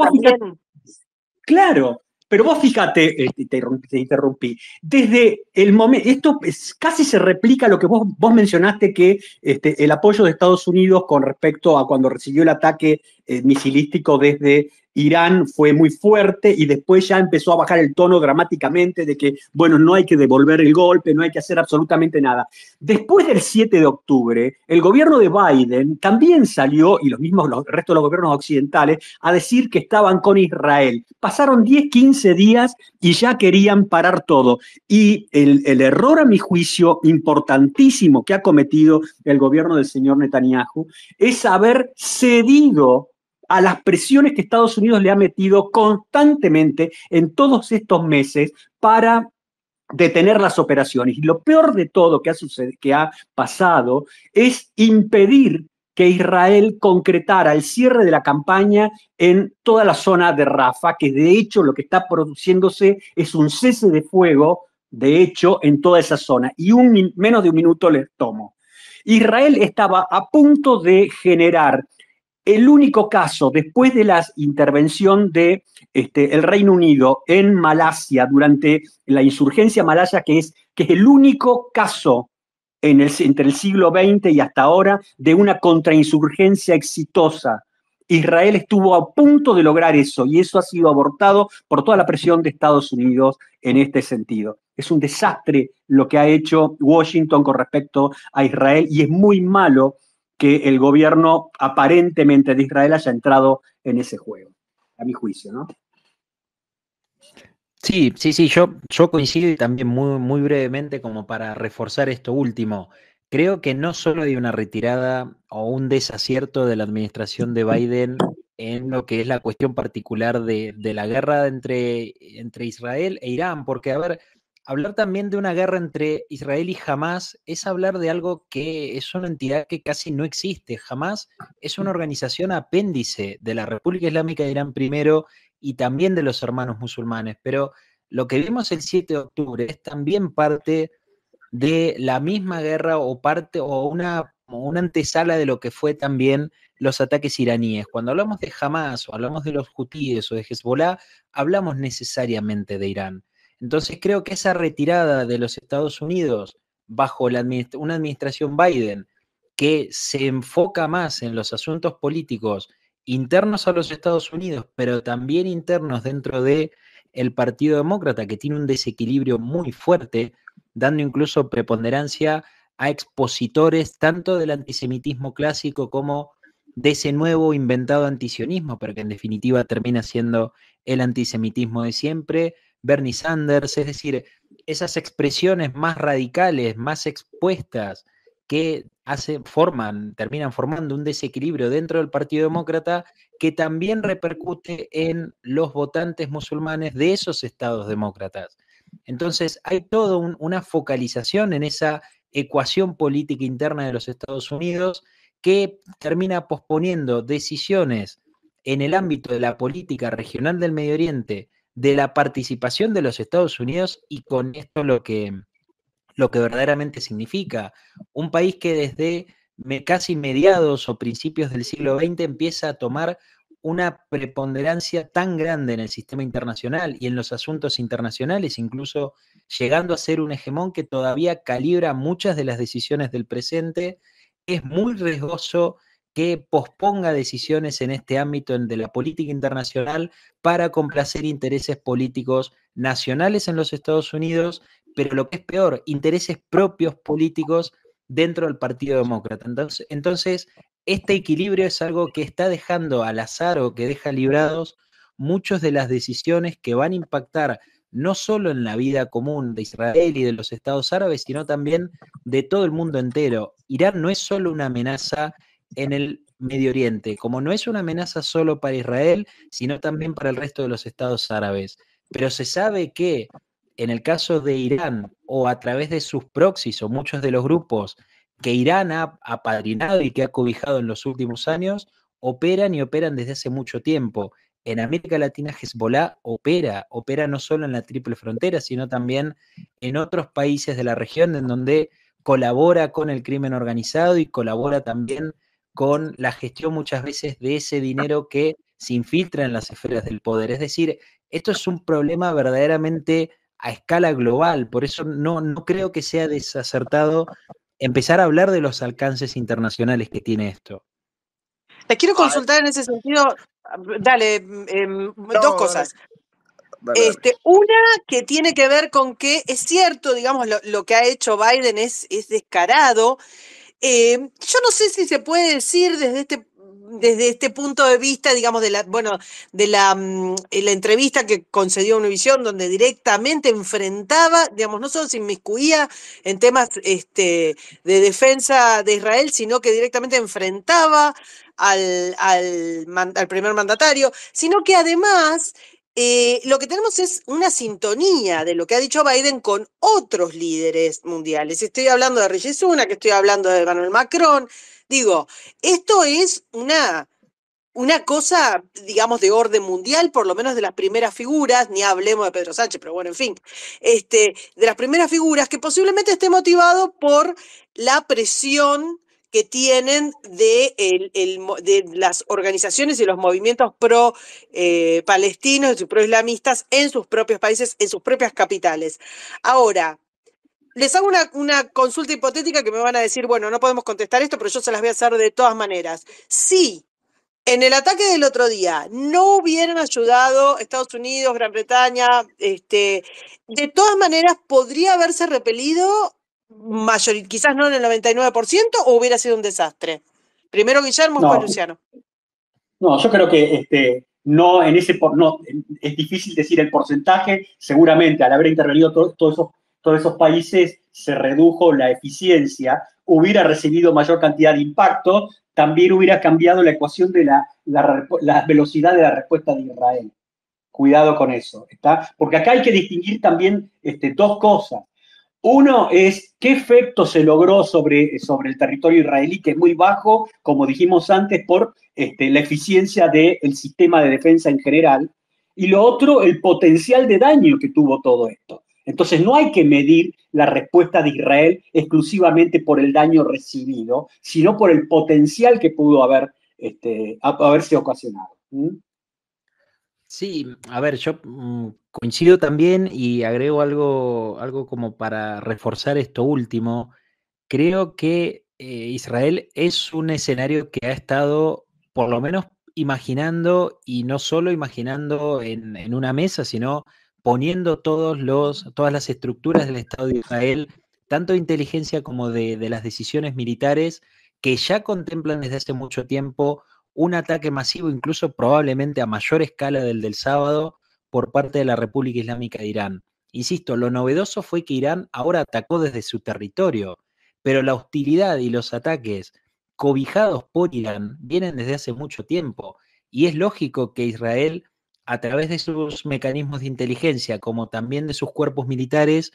claro, pero vos fíjate, eh, te, interrumpí, desde el momento, esto casi se replica lo que vos, mencionaste, que este, el apoyo de Estados Unidos con respecto a cuando recibió el ataque eh, misilístico desde Irán fue muy fuerte y después ya empezó a bajar el tono dramáticamente de que, bueno, no hay que devolver el golpe, no hay que hacer absolutamente nada. Después del 7 de octubre, el gobierno de Biden también salió, y los mismos, los restos de los gobiernos occidentales, a decir que estaban con Israel. Pasaron 10, 15 días y ya querían parar todo. Y el, el error, a mi juicio, importantísimo que ha cometido el gobierno del señor Netanyahu es haber cedido a las presiones que Estados Unidos le ha metido constantemente en todos estos meses para detener las operaciones. Y lo peor de todo que ha, que ha pasado es impedir que Israel concretara el cierre de la campaña en toda la zona de Rafa, que de hecho lo que está produciéndose es un cese de fuego, de hecho, en toda esa zona. Y un, menos de un minuto les tomo. Israel estaba a punto de generar el único caso después de la intervención de este, el Reino Unido en Malasia durante la insurgencia malaya, que es, que es el único caso en el, entre el siglo XX y hasta ahora de una contrainsurgencia exitosa. Israel estuvo a punto de lograr eso y eso ha sido abortado por toda la presión de Estados Unidos en este sentido. Es un desastre lo que ha hecho Washington con respecto a Israel y es muy malo que el gobierno aparentemente de Israel haya entrado en ese juego, a mi juicio, ¿no? Sí, sí, sí, yo, yo coincido también muy, muy brevemente como para reforzar esto último. Creo que no solo hay una retirada o un desacierto de la administración de Biden en lo que es la cuestión particular de, de la guerra entre, entre Israel e Irán, porque, a ver, hablar también de una guerra entre Israel y Hamas es hablar de algo que es una entidad que casi no existe. Hamas es una organización apéndice de la República Islámica de Irán primero y también de los hermanos musulmanes, pero lo que vimos el 7 de octubre es también parte de la misma guerra o parte o una, una antesala de lo que fue también los ataques iraníes. Cuando hablamos de Hamas o hablamos de los hutíes o de Hezbollah, hablamos necesariamente de Irán entonces creo que esa retirada de los Estados Unidos bajo una administración Biden que se enfoca más en los asuntos políticos internos a los Estados Unidos, pero también internos dentro de el Partido Demócrata, que tiene un desequilibrio muy fuerte, dando incluso preponderancia a expositores tanto del antisemitismo clásico como de ese nuevo inventado antisionismo, pero que en definitiva termina siendo el antisemitismo de siempre, Bernie Sanders, es decir, esas expresiones más radicales, más expuestas, que forman, terminan formando un desequilibrio dentro del Partido Demócrata que también repercute en los votantes musulmanes de esos estados demócratas. Entonces, hay toda una focalización en esa ecuación política interna de los Estados Unidos que termina posponiendo decisiones en el ámbito de la política regional del Medio Oriente de la participación de los Estados Unidos y con esto lo que, lo que verdaderamente significa. Un país que desde casi mediados o principios del siglo XX empieza a tomar una preponderancia tan grande en el sistema internacional y en los asuntos internacionales, incluso llegando a ser un hegemón que todavía calibra muchas de las decisiones del presente, es muy riesgoso que posponga decisiones en este ámbito de la política internacional para complacer intereses políticos nacionales en los Estados Unidos, pero lo que es peor, intereses propios políticos dentro del Partido Demócrata. Entonces, entonces este equilibrio es algo que está dejando al azar o que deja librados muchas de las decisiones que van a impactar no solo en la vida común de Israel y de los estados árabes, sino también de todo el mundo entero. Irán no es solo una amenaza en el Medio Oriente, como no es una amenaza solo para Israel, sino también para el resto de los estados árabes. Pero se sabe que en el caso de Irán o a través de sus proxies o muchos de los grupos que Irán ha apadrinado y que ha cobijado en los últimos años, operan y operan desde hace mucho tiempo. En América Latina Hezbollah opera, opera no solo en la triple frontera, sino también en otros países de la región en donde colabora con el crimen organizado y colabora también con la gestión muchas veces de ese dinero que se infiltra en las esferas del poder. Es decir, esto es un problema verdaderamente a escala global, por eso no, creo que sea desacertado empezar a hablar de los alcances internacionales que tiene esto. Te quiero consultar en ese sentido, dale, em, dos cosas. Este, una que tiene que ver con que es cierto, digamos, lo, que ha hecho Biden es, es descarado, eh, yo no sé si se puede decir desde este desde este punto de vista, digamos, de la, bueno, de la, mm, eh, entrevista que concedió Univisión, donde directamente enfrentaba, digamos, no solo se inmiscuía en temas este, de defensa de Israel, sino que directamente enfrentaba al primer mandatario, sino que además eh, lo que tenemos es una sintonía de lo que ha dicho Biden con otros líderes mundiales. Estoy hablando de Reyes Una, que estoy hablando de Manuel Macron. Digo, esto es una, una cosa, digamos, de orden mundial, por lo menos de las primeras figuras, ni hablemos de Pedro Sánchez, pero bueno, en fin, este, de las primeras figuras que posiblemente esté motivado por la presión que tienen de, las organizaciones y los movimientos pro-palestinos eh, y pro-islamistas en sus propios países, en sus propias capitales. Ahora, les hago una, consulta hipotética que me van a decir, bueno, no podemos contestar esto, pero yo se las voy a hacer de todas maneras. Sí. En el ataque del otro día, no hubieran ayudado Estados Unidos, Gran Bretaña, este, de todas maneras podría haberse repelido quizás no en el 99% o hubiera sido un desastre? Primero Guillermo, no, Luciano. No, yo creo que este, no en ese no, es difícil decir el porcentaje, seguramente al haber intervenido todos esos, todos esos países se redujo la eficiencia, hubiera recibido mayor cantidad de impacto, también hubiera cambiado la ecuación de la, la, velocidad de la respuesta de Israel. Cuidado con eso, ¿está? Porque acá hay que distinguir también este, dos cosas. Uno es qué efecto se logró sobre, sobre el territorio israelí, que es muy bajo, como dijimos antes, por este, la eficiencia del sistema de defensa en general. Y lo otro, el potencial de daño que tuvo todo esto. Entonces no hay que medir la respuesta de Israel exclusivamente por el daño recibido, sino por el potencial que pudo haber, este, haberse ocasionado. Sí, a ver, yo mm, coincido también y agrego algo, algo como para reforzar esto último. Creo que eh, Israel es un escenario que ha estado, por lo menos, imaginando y no solo imaginando en, una mesa, sino poniendo todos los, todas las estructuras del Estado de Israel, tanto de inteligencia como de las decisiones militares, que ya contemplan desde hace mucho tiempo un ataque masivo, incluso probablemente a mayor escala del del sábado, por parte de la República Islámica de Irán. Insisto, lo novedoso fue que Irán ahora atacó desde su territorio, pero la hostilidad y los ataques cobijados por Irán vienen desde hace mucho tiempo, y es lógico que Israel, a través de sus mecanismos de inteligencia, como también de sus cuerpos militares,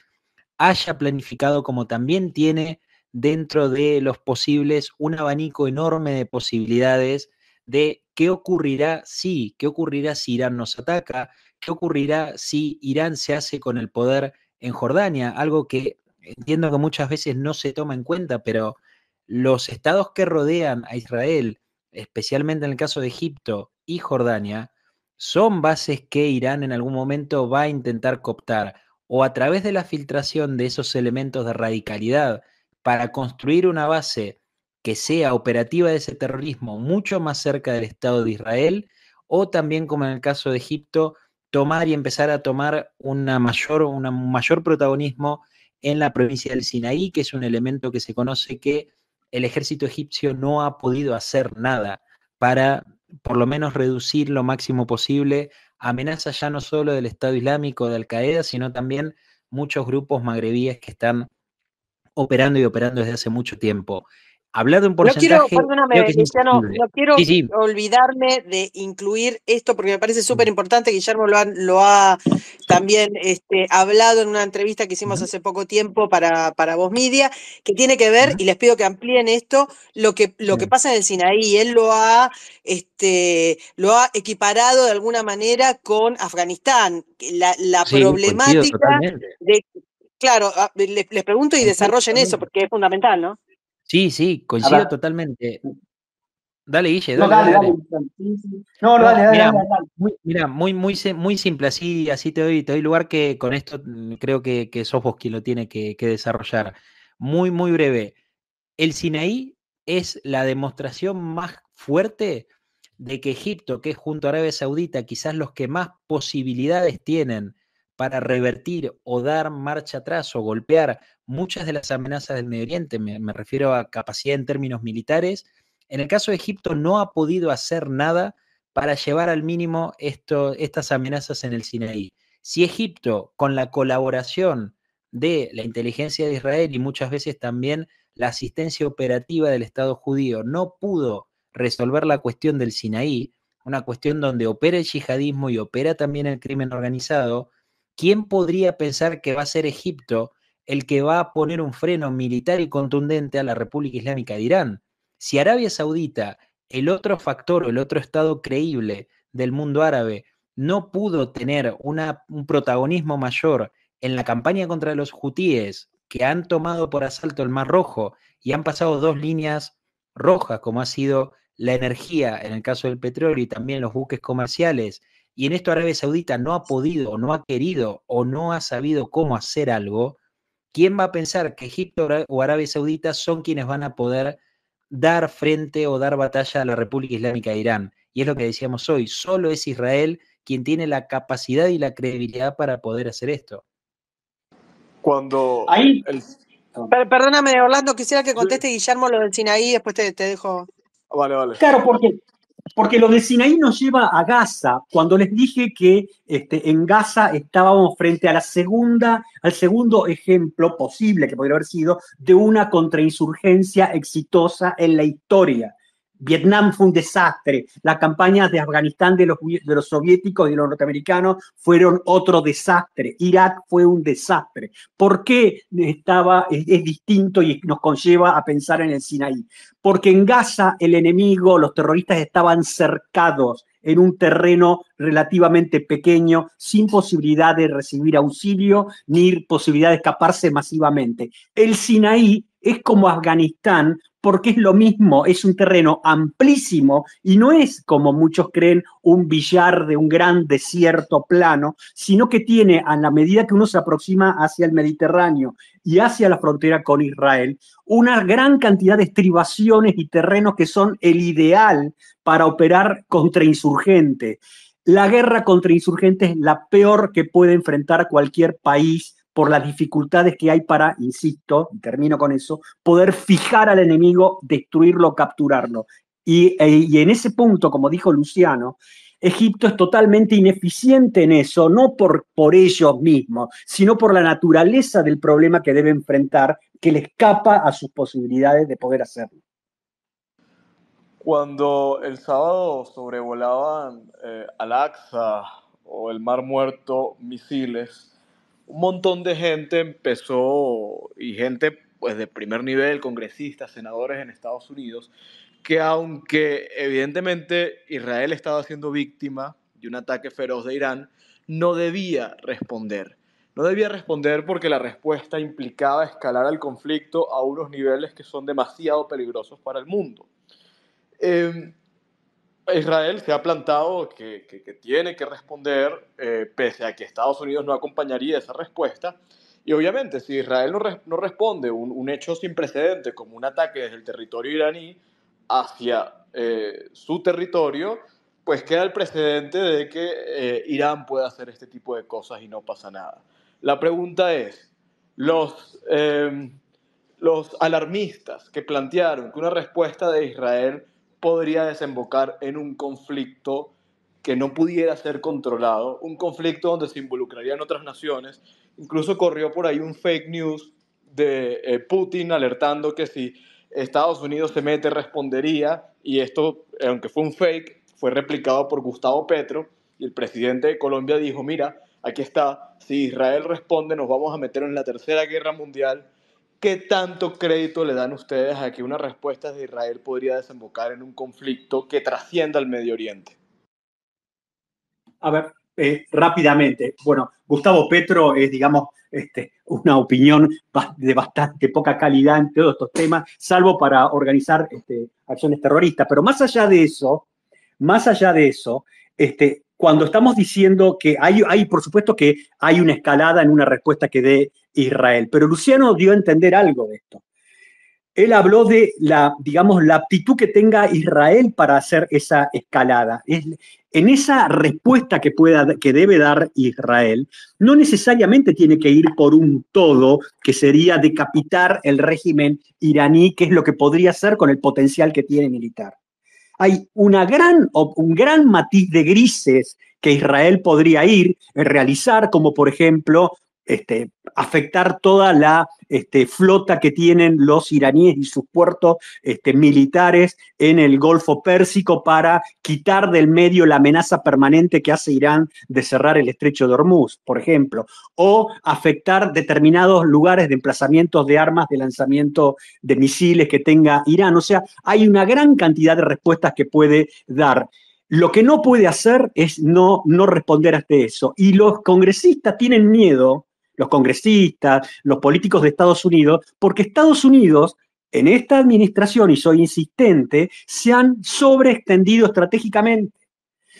haya planificado, como también tiene dentro de los posibles, un abanico enorme de posibilidades de qué ocurrirá si, qué ocurrirá si Irán nos ataca, qué ocurrirá si Irán se hace con el poder en Jordania, algo que entiendo que muchas veces no se toma en cuenta, pero los estados que rodean a Israel, especialmente en el caso de Egipto y Jordania, son bases que Irán en algún momento va a intentar cooptar o a través de la filtración de esos elementos de radicalidad para construir una base que sea operativa de ese terrorismo mucho más cerca del Estado de Israel, o también como en el caso de Egipto, tomar y empezar a tomar una mayor, mayor protagonismo en la provincia del Sinaí, que es un elemento que se conoce que el ejército egipcio no ha podido hacer nada para por lo menos reducir lo máximo posible amenazas ya no solo del Estado Islámico, de Al-Qaeda, sino también muchos grupos magrebíes que están operando y operando desde hace mucho tiempo hablado en porcentaje. No quiero, Cristiano, quiero olvidarme de incluir esto porque me parece súper importante. Guillermo lo ha, también este, hablado en una entrevista que hicimos hace poco tiempo para, para Voz Media, que tiene que ver, y les pido que amplíen esto, lo que, lo que pasa en el Sinaí. Él lo ha, este, lo ha equiparado de alguna manera con Afganistán. La, problemática de. Claro, les pregunto y desarrollen eso porque es fundamental, ¿no? Sí, sí, coincido totalmente. Mm. Dale, Guille, dale. No, dale, dale. No, dale, dale, mira, Muy, muy, muy, simple, así, te doy, te doy lugar que con esto mm, creo que, sos vos quien lo tiene que, que desarrollar. Muy, muy breve. El Sinaí es la demostración más fuerte de que Egipto, que es junto a Arabia Saudita, quizás los que más posibilidades tienen para revertir o dar marcha atrás o golpear muchas de las amenazas del Medio Oriente. Me, refiero a capacidad en términos militares. En el caso de Egipto no ha podido hacer nada para llevar al mínimo estas amenazas en el Sinaí. Si Egipto, con la colaboración de la inteligencia de Israel y muchas veces también la asistencia operativa del Estado judío, no pudo resolver la cuestión del Sinaí, una cuestión donde opera el yihadismo y opera también el crimen organizado, ¿quién podría pensar que va a ser Egipto el que va a poner un freno militar y contundente a la República Islámica de Irán? Si Arabia Saudita, el otro factor o el otro estado creíble del mundo árabe, no pudo tener un protagonismo mayor en la campaña contra los hutíes que han tomado por asalto el Mar Rojo y han pasado dos líneas rojas, como ha sido la energía en el caso del petróleo y también los buques comerciales y en esto Arabia Saudita no ha podido, o no ha querido, o no ha sabido cómo hacer algo, ¿quién va a pensar que Egipto o Arabia Saudita son quienes van a poder dar frente o dar batalla a la República Islámica de Irán? Y es lo que decíamos hoy, solo es Israel quien tiene la capacidad y la credibilidad para poder hacer esto. Cuando... perdóname, Orlando, quisiera que conteste Guillermo lo del Sinaí, después te, te dejo... Vale, vale. Claro, porque porque lo de Sinaí nos lleva a Gaza, cuando les dije que este, en Gaza estábamos frente a la segunda, al segundo ejemplo posible que podría haber sido de una contrainsurgencia exitosa en la historia. Vietnam fue un desastre, las campañas de Afganistán de los, soviéticos y de los norteamericanos fueron otro desastre, Irak fue un desastre. ¿Por qué estaba, es distinto y nos conlleva a pensar en el Sinaí? Porque en Gaza el enemigo, los terroristas estaban cercados, en un terreno relativamente pequeño, sin posibilidad de recibir auxilio ni posibilidad de escaparse masivamente. El Sinaí es como Afganistán, porque es lo mismo, es un terreno amplísimo y no es, como muchos creen, un billar de un gran desierto plano, sino que tiene, a la medida que uno se aproxima hacia el Mediterráneo y hacia la frontera con Israel, una gran cantidad de estribaciones y terrenos que son el ideal para operar contra insurgentes. La guerra contra insurgentes es la peor que puede enfrentar cualquier país por las dificultades que hay para, insisto, termino con eso, poder fijar al enemigo, destruirlo, capturarlo. E, y, en ese punto, como dijo Luciano, Egipto es totalmente ineficiente en eso, no por, por, ellos mismos, sino por la naturaleza del problema que debe enfrentar, que le escapa a sus posibilidades de poder hacerlo. Cuando el sábado sobrevolaban eh, Al-Aqsa o el Mar Muerto misiles, un montón de gente empezó, y gente pues de primer nivel, congresistas, senadores en Estados Unidos, que aunque evidentemente Israel estaba siendo víctima de un ataque feroz de Irán, no debía responder. No debía responder porque la respuesta implicaba escalar al conflicto a unos niveles que son demasiado peligrosos para el mundo. Em, Israel se ha plantado que, tiene que responder, eh, pese a que Estados Unidos no acompañaría esa respuesta. Y obviamente, si Israel no, responde un, hecho sin precedente, como un ataque desde el territorio iraní hacia eh, su territorio, pues queda el precedente de que eh, Irán pueda hacer este tipo de cosas y no pasa nada. La pregunta es, los, los alarmistas que plantearon que una respuesta de Israel podría desembocar en un conflicto que no pudiera ser controlado, un conflicto donde se involucrarían otras naciones. Incluso corrió por ahí un fake news de eh, Putin alertando que si Estados Unidos se mete respondería, y esto, aunque fue un fake, fue replicado por Gustavo Petro, y el presidente de Colombia dijo, mira, aquí está, si Israel responde nos vamos a meter en la Tercera Guerra Mundial ¿Qué tanto crédito le dan ustedes a que una respuesta de Israel podría desembocar en un conflicto que trascienda al Medio Oriente? A ver, eh, rápidamente. Bueno, Gustavo Petro es, digamos, este, una opinión de bastante poca calidad en todos estos temas, salvo para organizar este, acciones terroristas. Pero más allá de eso, más allá de eso, este, cuando estamos diciendo que hay, hay, por supuesto que hay una escalada en una respuesta que dé Israel. Pero Luciano dio a entender algo de esto. Él habló de la, digamos, la aptitud que tenga Israel para hacer esa escalada. Es, en esa respuesta que, pueda, que debe dar Israel, no necesariamente tiene que ir por un todo, que sería decapitar el régimen iraní, que es lo que podría hacer con el potencial que tiene militar. Hay una gran, un gran matiz de grises que Israel podría ir, a eh, realizar, como por ejemplo este, afectar toda la este, flota que tienen los iraníes y sus puertos este, militares en el Golfo Pérsico para quitar del medio la amenaza permanente que hace Irán de cerrar el estrecho de Hormuz, por ejemplo, o afectar determinados lugares de emplazamientos de armas de lanzamiento de misiles que tenga Irán. O sea, hay una gran cantidad de respuestas que puede dar. Lo que no puede hacer es no, no responder hasta eso. Y los congresistas tienen miedo los congresistas, los políticos de Estados Unidos, porque Estados Unidos en esta administración, y soy insistente, se han sobreextendido estratégicamente.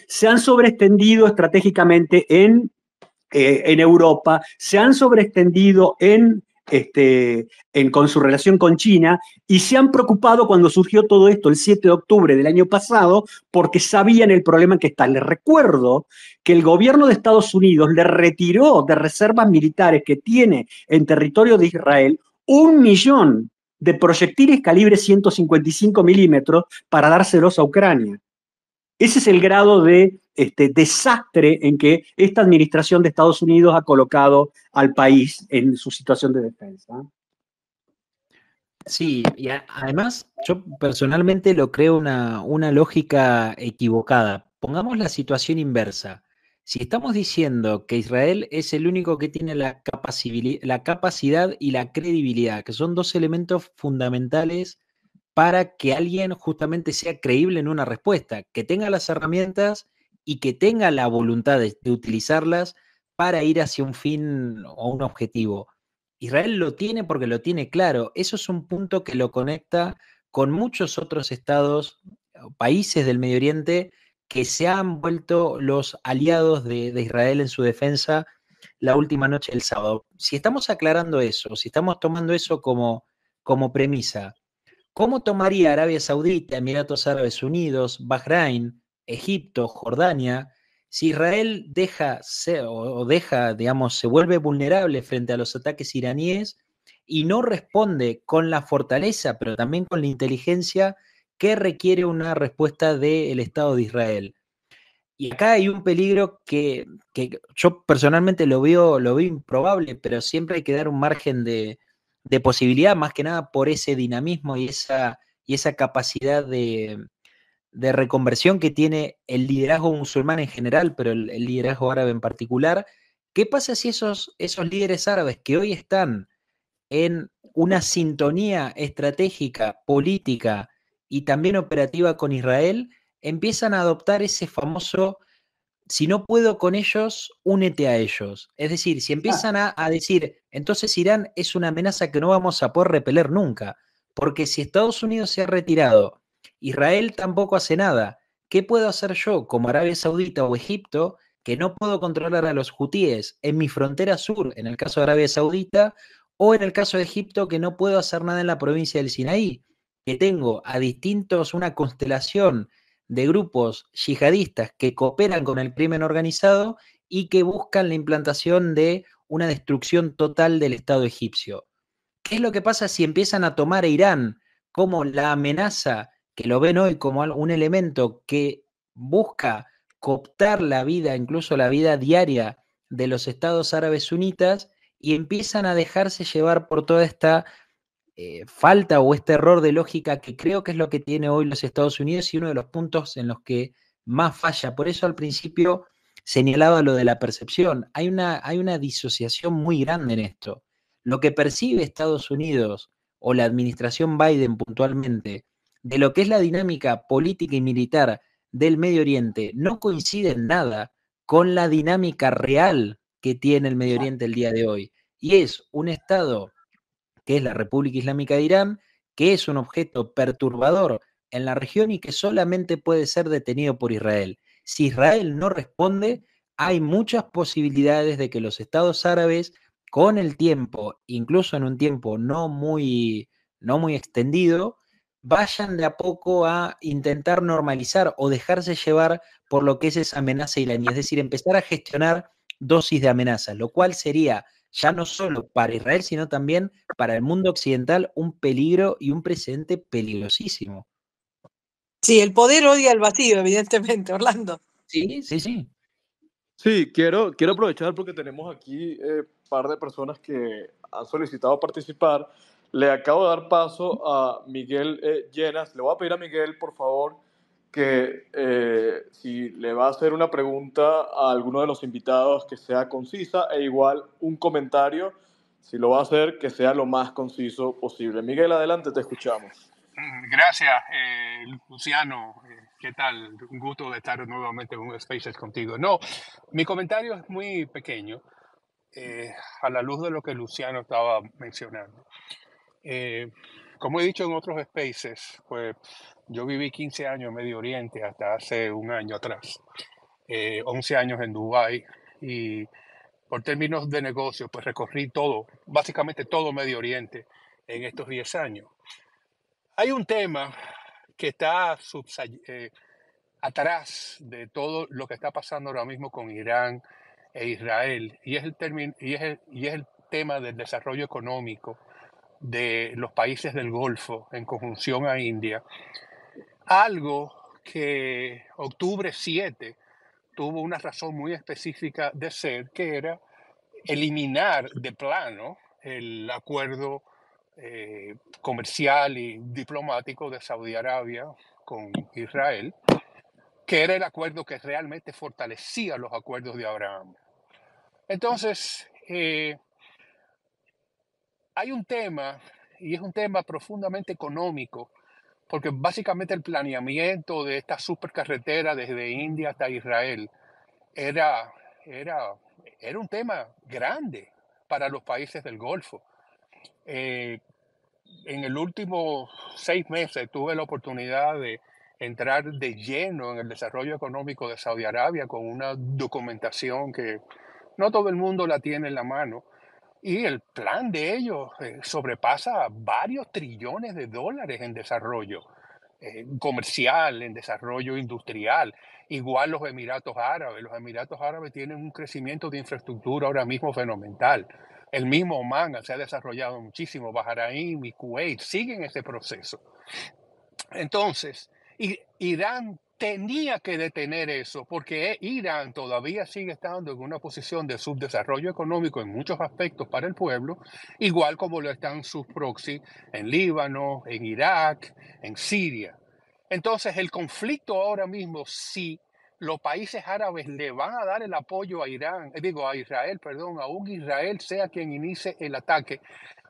Se han sobreextendido estratégicamente en, eh, en Europa, se han sobreextendido en este, en, con su relación con China y se han preocupado cuando surgió todo esto el 7 de octubre del año pasado porque sabían el problema que está. Les recuerdo que el gobierno de Estados Unidos le retiró de reservas militares que tiene en territorio de Israel un millón de proyectiles calibre 155 milímetros para dárselos a Ucrania. Ese es el grado de este desastre en que esta administración de Estados Unidos ha colocado al país en su situación de defensa. Sí, y además yo personalmente lo creo una, una lógica equivocada. Pongamos la situación inversa. Si estamos diciendo que Israel es el único que tiene la, la, capacidad y la credibilidad, que son dos elementos fundamentales para que alguien justamente sea creíble en una respuesta, que tenga las herramientas y que tenga la voluntad de, utilizarlas para ir hacia un fin o un objetivo. Israel lo tiene porque lo tiene claro. Eso es un punto que lo conecta con muchos otros estados, países del Medio Oriente, que se han vuelto los aliados de, Israel en su defensa la última noche del sábado. Si estamos aclarando eso, si estamos tomando eso como, como premisa, ¿cómo tomaría Arabia Saudita, Emiratos Árabes Unidos, Bahrein, Egipto, Jordania, si Israel deja, o deja, digamos, se vuelve vulnerable frente a los ataques iraníes y no responde con la fortaleza, pero también con la inteligencia que requiere una respuesta del Estado de Israel. Y acá hay un peligro que, yo personalmente lo veo, lo improbable, pero siempre hay que dar un margen de, de posibilidad, más que nada por ese dinamismo y esa, y esa capacidad de, de reconversión que tiene el liderazgo musulmán en general, pero el, liderazgo árabe en particular. ¿Qué pasa si esos, esos líderes árabes que hoy están en una sintonía estratégica, política y también operativa con Israel, empiezan a adoptar ese famoso, si no puedo con ellos, únete a ellos? Es decir, si empiezan a decir, entonces Irán es una amenaza que no vamos a poder repeler nunca, porque si Estados Unidos se ha retirado, Israel tampoco hace nada. ¿Qué puedo hacer yo como Arabia Saudita o Egipto que no puedo controlar a los hutíes en mi frontera sur, en el caso de Arabia Saudita, o en el caso de Egipto que no puedo hacer nada en la provincia del Sinaí, que tengo a distintos una constelación de grupos yihadistas que cooperan con el crimen organizado y que buscan la implantación de una destrucción total del Estado egipcio. ¿Qué es lo que pasa si empiezan a tomar a Irán como la amenaza que lo ven hoy como un elemento que busca cooptar la vida, incluso la vida diaria de los estados árabes Unitas, y empiezan a dejarse llevar por toda esta eh, falta o este error de lógica que creo que es lo que tiene hoy los Estados Unidos y uno de los puntos en los que más falla. Por eso al principio señalaba lo de la percepción. Hay una, hay una disociación muy grande en esto. Lo que percibe Estados Unidos o la administración Biden puntualmente de lo que es la dinámica política y militar del Medio Oriente no coincide en nada con la dinámica real que tiene el Medio Oriente el día de hoy. Y es un Estado que es la República Islámica de Irán, que es un objeto perturbador en la región y que solamente puede ser detenido por Israel. Si Israel no responde, hay muchas posibilidades de que los estados árabes, con el tiempo, incluso en un tiempo no muy, no muy extendido, vayan de a poco a intentar normalizar o dejarse llevar por lo que es esa amenaza iraní, es decir, empezar a gestionar dosis de amenaza, lo cual sería ya no solo para Israel, sino también para el mundo occidental un peligro y un presente peligrosísimo. Sí, el poder odia el vacío, evidentemente, Orlando. Sí, sí, sí. Sí, quiero, quiero aprovechar porque tenemos aquí un eh, par de personas que han solicitado participar le acabo de dar paso a Miguel eh, Llenas. Le voy a pedir a Miguel, por favor, que eh, si le va a hacer una pregunta a alguno de los invitados, que sea concisa e igual un comentario, si lo va a hacer, que sea lo más conciso posible. Miguel, adelante, te escuchamos. Gracias, eh, Luciano. ¿Qué tal? Un gusto de estar nuevamente en Spaces contigo. No, mi comentario es muy pequeño, a la luz de lo que Luciano estaba mencionando. Eh, como he dicho en otros spaces, pues yo viví 15 años en Medio Oriente hasta hace un año atrás, 11 eh, años en Dubái y por términos de negocio, pues recorrí todo, básicamente todo Medio Oriente en estos 10 años. Hay un tema que está eh, atrás de todo lo que está pasando ahora mismo con Irán e Israel y es el, y y es el tema del desarrollo económico de los países del Golfo en conjunción a India, algo que octubre 7 tuvo una razón muy específica de ser, que era eliminar de plano el acuerdo eh, comercial y diplomático de Saudi Arabia con Israel, que era el acuerdo que realmente fortalecía los acuerdos de Abraham. Entonces, eh, hay un tema, y es un tema profundamente económico, porque básicamente el planeamiento de esta supercarretera desde India hasta Israel era, era, un tema grande para los países del Golfo. Eh, en el último seis meses tuve la oportunidad de entrar de lleno en el desarrollo económico de Saudi Arabia con una documentación que no todo el mundo la tiene en la mano, y el plan de ellos eh, sobrepasa varios trillones de dólares en desarrollo eh, comercial, en desarrollo industrial. Igual los Emiratos Árabes. Los Emiratos Árabes tienen un crecimiento de infraestructura ahora mismo fenomenal. El mismo Oman se ha desarrollado muchísimo. Bahrein y Kuwait siguen ese proceso. Entonces, Irán tenía que detener eso, porque Irán todavía sigue estando en una posición de subdesarrollo económico en muchos aspectos para el pueblo, igual como lo están sus proxies en Líbano, en Irak, en Siria. Entonces, el conflicto ahora mismo, si los países árabes le van a dar el apoyo a Irán, eh, digo a Israel, perdón, aún Israel sea quien inicie el ataque,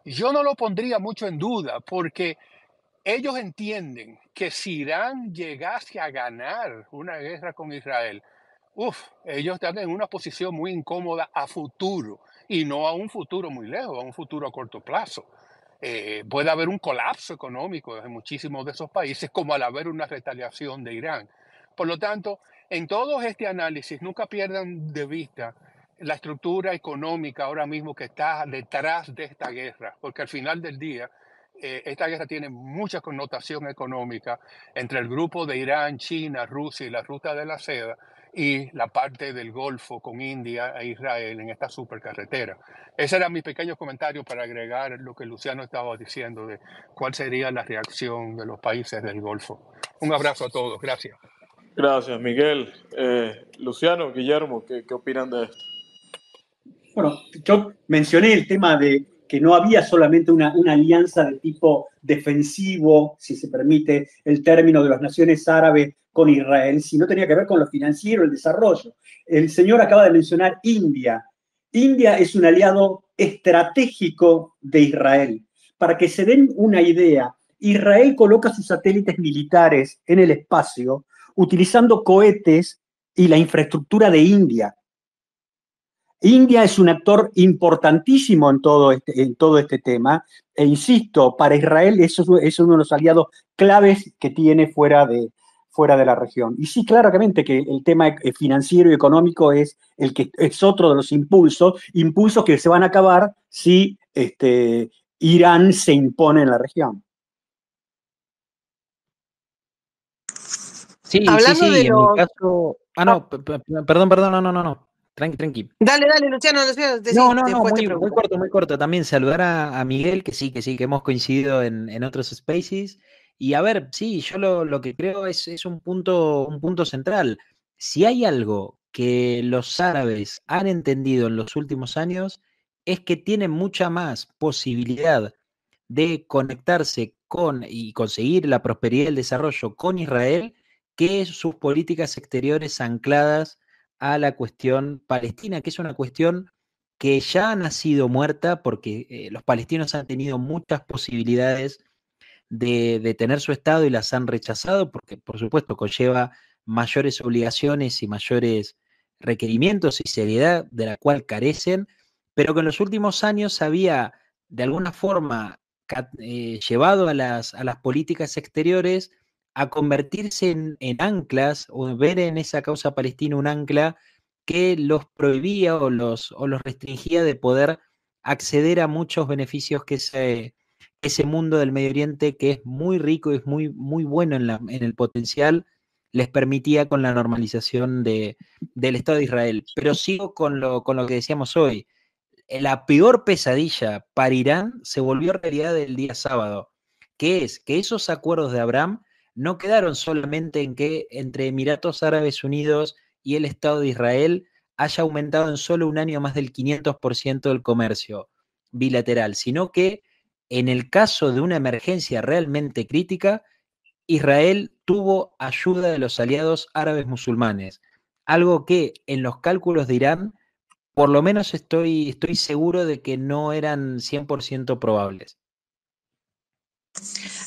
yo no lo pondría mucho en duda, porque ellos entienden que si Irán llegase a ganar una guerra con Israel, uff, ellos están en una posición muy incómoda a futuro y no a un futuro muy lejos, a un futuro a corto plazo. Eh, puede haber un colapso económico en muchísimos de esos países, como al haber una retaliación de Irán. Por lo tanto, en todo este análisis, nunca pierdan de vista la estructura económica ahora mismo que está detrás de esta guerra, porque al final del día eh, esta guerra tiene mucha connotación económica entre el grupo de Irán, China, Rusia y la ruta de la seda y la parte del Golfo con India e Israel en esta supercarretera. Ese era mi pequeño comentario para agregar lo que Luciano estaba diciendo de cuál sería la reacción de los países del Golfo. Un abrazo a todos, gracias. Gracias, Miguel. Eh, Luciano, Guillermo, ¿qué opinan de esto? Bueno, yo mencioné el tema de que no había solamente una, alianza de tipo defensivo, si se permite el término de las naciones árabes con Israel, sino tenía que ver con lo financiero, el desarrollo. El señor acaba de mencionar India. India es un aliado estratégico de Israel. Para que se den una idea, Israel coloca sus satélites militares en el espacio utilizando cohetes y la infraestructura de India. India es un actor importantísimo en todo este, en todo este tema, e insisto, para Israel eso es uno de los aliados claves que tiene fuera de, fuera de la región. Y sí, claramente que el tema eh, financiero y económico es el que es otro de los impulsos, impulsos que se van a acabar si este, Irán se impone en la región. Sí, Hablando sí, Ah, no, ah. perdón, perdón, no, no, no. Tranqui, tranqui. Dale, dale, Luciano, Luciano. no, no, no, muy, este corto, muy corto. También saludar a, Miguel, que sí, que sí, que hemos coincidido en, en otros spaces. Y a ver, sí, yo lo, que creo es, es, un, punto, un punto central. Si hay algo que los árabes han entendido en los últimos años, es que tienen mucha más posibilidad de conectarse con y conseguir la prosperidad y el desarrollo con Israel que sus políticas exteriores ancladas a la cuestión palestina, que es una cuestión que ya ha nacido muerta porque eh, los palestinos han tenido muchas posibilidades de, tener su Estado y las han rechazado porque, por supuesto, conlleva mayores obligaciones y mayores requerimientos y seriedad de la cual carecen, pero que en los últimos años había, de alguna forma, eh, llevado a las, a las políticas exteriores a convertirse en, anclas o ver en esa causa palestina un ancla que los prohibía o los, o los restringía de poder acceder a muchos beneficios que ese, ese mundo del Medio Oriente, que es muy rico y es muy, muy bueno en, el potencial, les permitía con la normalización de, del Estado de Israel. Pero sigo con lo, con lo que decíamos hoy. La peor pesadilla para Irán se volvió realidad el día sábado, que es que esos acuerdos de Abraham no quedaron solamente en que entre Emiratos Árabes Unidos y el Estado de Israel haya aumentado en solo un año más del 500% el comercio bilateral, sino que en el caso de una emergencia realmente crítica, Israel tuvo ayuda de los aliados árabes musulmanes, algo que en los cálculos de Irán, por lo menos estoy, estoy seguro de que no eran 100% probables.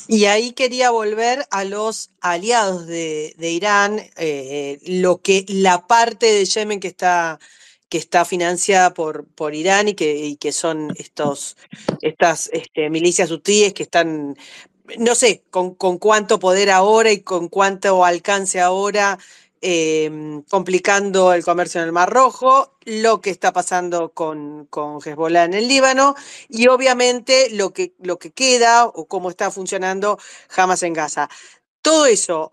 Y ahí quería volver a los aliados de, Irán, eh, eh, lo que la parte de Yemen que está que está financiada por, por Irán y que, que son estos, estas este, milicias hutíes que están, no sé, con, cuánto poder ahora y con cuánto alcance ahora Em, complicando el comercio en el Mar Rojo, lo que está pasando con, con Hezbollah en el Líbano y obviamente lo que, lo que queda o cómo está funcionando Hamas en Gaza. Todo eso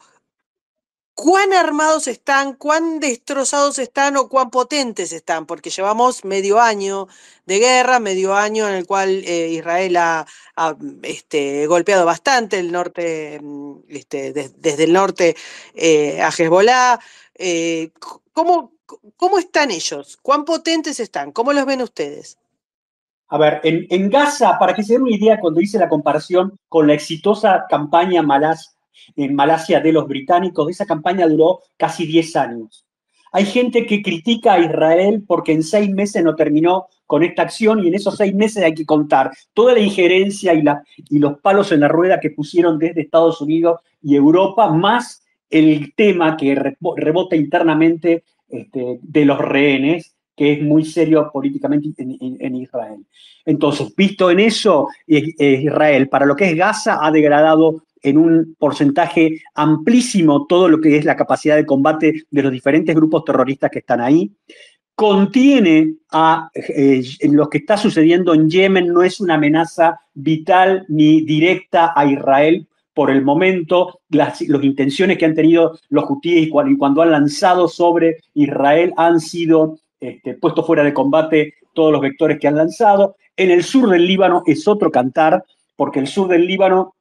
cuán armados están, cuán destrozados están o cuán potentes están, porque llevamos medio año de guerra, medio año en el cual eh, Israel ha, este, golpeado bastante el norte, mm, este, desde el norte eh, a Hezbollah. Eh, ¿cómo, están ellos? ¿Cuán potentes están? ¿Cómo los ven ustedes? A ver, en, Gaza, para que se den una idea, cuando hice la comparación con la exitosa campaña Malás, en Malasia de los británicos. Esa campaña duró casi 10 años. Hay gente que critica a Israel porque en seis meses no terminó con esta acción y en esos seis meses hay que contar toda la injerencia y, la, y los palos en la rueda que pusieron desde Estados Unidos y Europa, más el tema que rebota internamente este, de los rehenes, que es muy serio políticamente en, Israel. Entonces, visto en eso, Israel, para lo que es Gaza, ha degradado en un porcentaje amplísimo todo lo que es la capacidad de combate de los diferentes grupos terroristas que están ahí. Contiene a eh, lo que está sucediendo en Yemen, no es una amenaza vital ni directa a Israel por el momento, las, intenciones que han tenido los hutíes y cuando, han lanzado sobre Israel han sido este, puestos fuera de combate todos los vectores que han lanzado. En el sur del Líbano es otro cantar, porque el sur del Líbano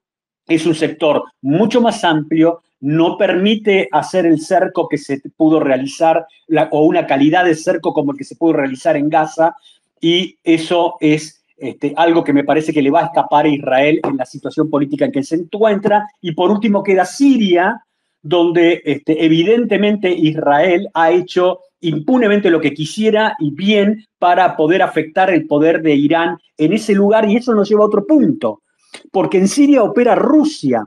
es un sector mucho más amplio, no permite hacer el cerco que se pudo realizar o una calidad de cerco como el que se pudo realizar en Gaza y eso es este, algo que me parece que le va a escapar a Israel en la situación política en que se encuentra. Y por último queda Siria, donde este, evidentemente Israel ha hecho impunemente lo que quisiera y bien para poder afectar el poder de Irán en ese lugar y eso nos lleva a otro punto porque en Siria opera Rusia.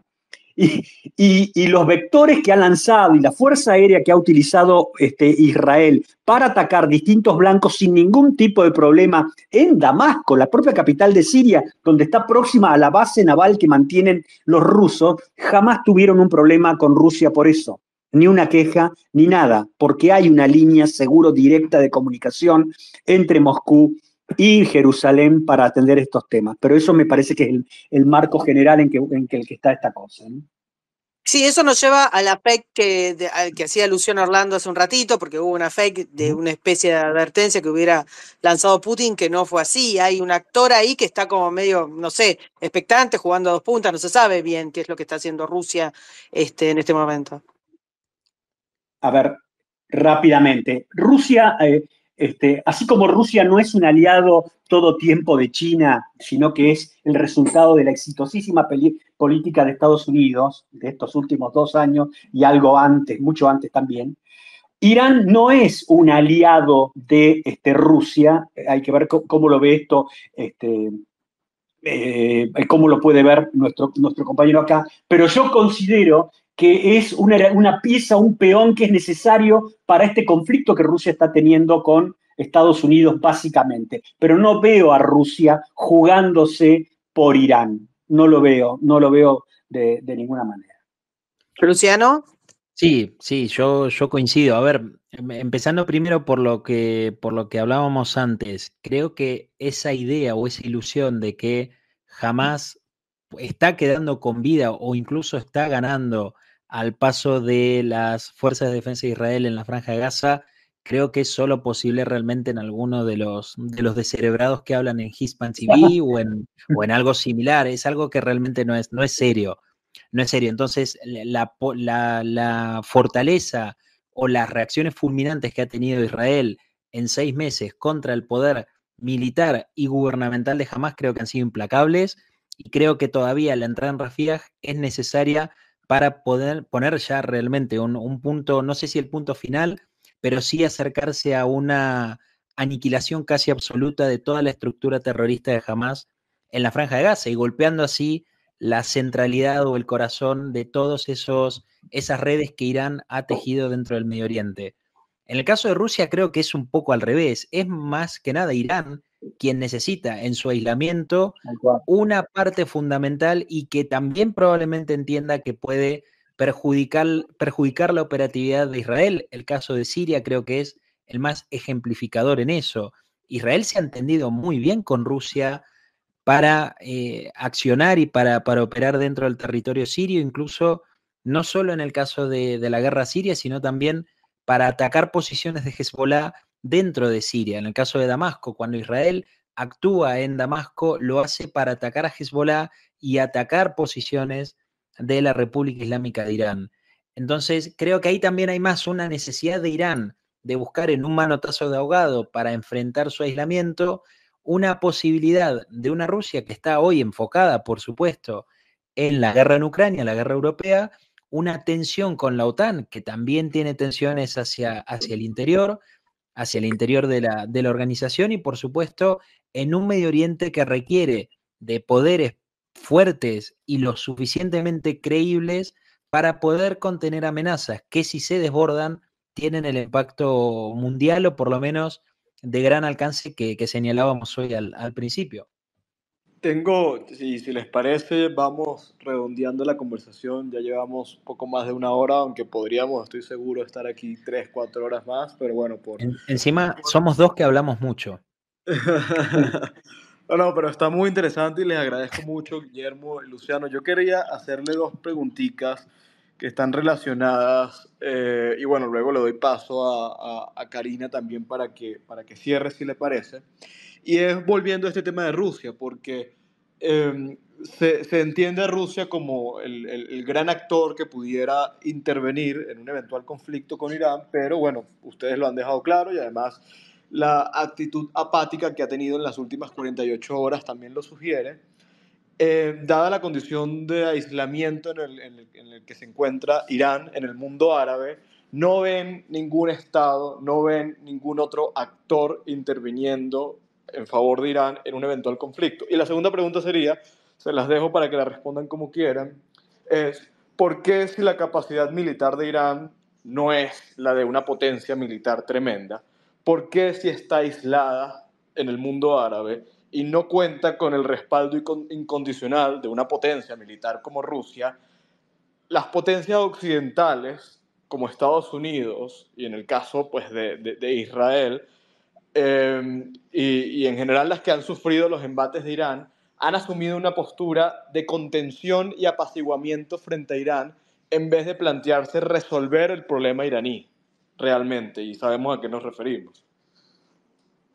Y, los vectores que ha lanzado y la fuerza aérea que ha utilizado este, Israel para atacar distintos blancos sin ningún tipo de problema en Damasco, la propia capital de Siria, donde está próxima a la base naval que mantienen los rusos, jamás tuvieron un problema con Rusia por eso. Ni una queja, ni nada, porque hay una línea seguro directa de comunicación entre Moscú y Jerusalén para atender estos temas. Pero eso me parece que es el, marco general en que, en el que está esta cosa. Sí, eso nos lleva a la fake que, al que hacía alusión Orlando hace un ratito, porque hubo una fake de una especie de advertencia que hubiera lanzado Putin, que no fue así. Hay un actor ahí que está como medio, no sé, expectante, jugando a dos puntas, no se sabe bien qué es lo que está haciendo Rusia este, en este momento. A ver, rápidamente. Rusia, eh, este, así como Rusia no es un aliado todo tiempo de China, sino que es el resultado de la exitosísima política de Estados Unidos de estos últimos dos años y algo antes, mucho antes también, Irán no es un aliado de este, Rusia, hay que ver cómo lo ve esto, este, eh, cómo lo puede ver nuestro compañero acá, pero yo considero que es una, pieza, un peón que es necesario para este conflicto que Rusia está teniendo con Estados Unidos básicamente. Pero no veo a Rusia jugándose por Irán. No lo veo, no lo veo de, ninguna manera. Luciano. Sí, sí, yo, yo coincido. A ver, em, empezando primero por lo, que, por lo que hablábamos antes, creo que esa idea o esa ilusión de que jamás está quedando con vida o incluso está ganando al paso de las fuerzas de defensa de Israel en la franja de Gaza, creo que es solo posible realmente en alguno de los, de los descerebrados que hablan en Hispan TV o en, o en algo similar. Es algo que realmente no es, no es serio. No es serio. Entonces, la, fortaleza o las reacciones fulminantes que ha tenido Israel en seis meses contra el poder militar y gubernamental de Hamas creo que han sido implacables y creo que todavía la entrada en Rafiah es necesaria para poder poner ya realmente un, punto, no sé si el punto final, pero sí acercarse a una aniquilación casi absoluta de toda la estructura terrorista de Hamas en la franja de Gaza y golpeando así la centralidad o el corazón de todos esos esas redes que Irán ha tejido dentro del Medio Oriente. En el caso de Rusia creo que es un poco al revés, es más que nada Irán quien necesita en su aislamiento una parte fundamental y que también probablemente entienda que puede perjudicar, perjudicar la operatividad de Israel. El caso de Siria creo que es el más ejemplificador en eso. Israel se ha entendido muy bien con Rusia para eh, accionar y para, para, operar dentro del territorio sirio, incluso no solo en el caso de, de la guerra siria, sino también para atacar posiciones de Hezbollah dentro de Siria. En el caso de Damasco, cuando Israel actúa en Damasco, lo hace para atacar a Hezbollah y atacar posiciones de la República Islámica de Irán. Entonces, creo que ahí también hay más una necesidad de Irán de buscar en un manotazo de ahogado para enfrentar su aislamiento una posibilidad de una Rusia que está hoy enfocada, por supuesto, en la guerra en Ucrania, la guerra europea, una tensión con la OTAN, que también tiene tensiones hacia, hacia el interior, hacia el interior de la, de la organización y por supuesto en un Medio Oriente que requiere de poderes fuertes y lo suficientemente creíbles para poder contener amenazas que si se desbordan tienen el impacto mundial o por lo menos de gran alcance que, señalábamos hoy al principio. Tengo, si, si les parece, vamos redondeando la conversación. Ya llevamos poco más de una hora, aunque podríamos, estoy seguro, estar aquí tres, cuatro horas más, pero bueno, por... encima, somos dos que hablamos mucho. no, no, pero está muy interesante y les agradezco mucho, Guillermo y Luciano. Yo quería hacerle dos preguntitas que están relacionadas, eh, y bueno, luego le doy paso a, a, a, Karina también para que, para que cierre, si le parece. Y es volviendo a este tema de Rusia, porque em, se, se, entiende a Rusia como el, el, gran actor que pudiera intervenir en un eventual conflicto con Irán, pero bueno, ustedes lo han dejado claro y además la actitud apática que ha tenido en las últimas 48 horas también lo sugiere. Em, dada la condición de aislamiento en el, en, el, en el, que se encuentra Irán en el mundo árabe, no ven ningún Estado, no ven ningún otro actor interviniendo en favor de Irán en un eventual conflicto. Y la segunda pregunta sería, se las dejo para que la respondan como quieran, es ¿por qué si la capacidad militar de Irán no es la de una potencia militar tremenda? ¿Por qué si está aislada en el mundo árabe y no cuenta con el respaldo incondicional de una potencia militar como Rusia, las potencias occidentales, como Estados Unidos y en el caso pues, de, de Israel, Em, y, en general las que han sufrido los embates de Irán, han asumido una postura de contención y apaciguamiento frente a Irán en vez de plantearse resolver el problema iraní realmente, y sabemos a qué nos referimos.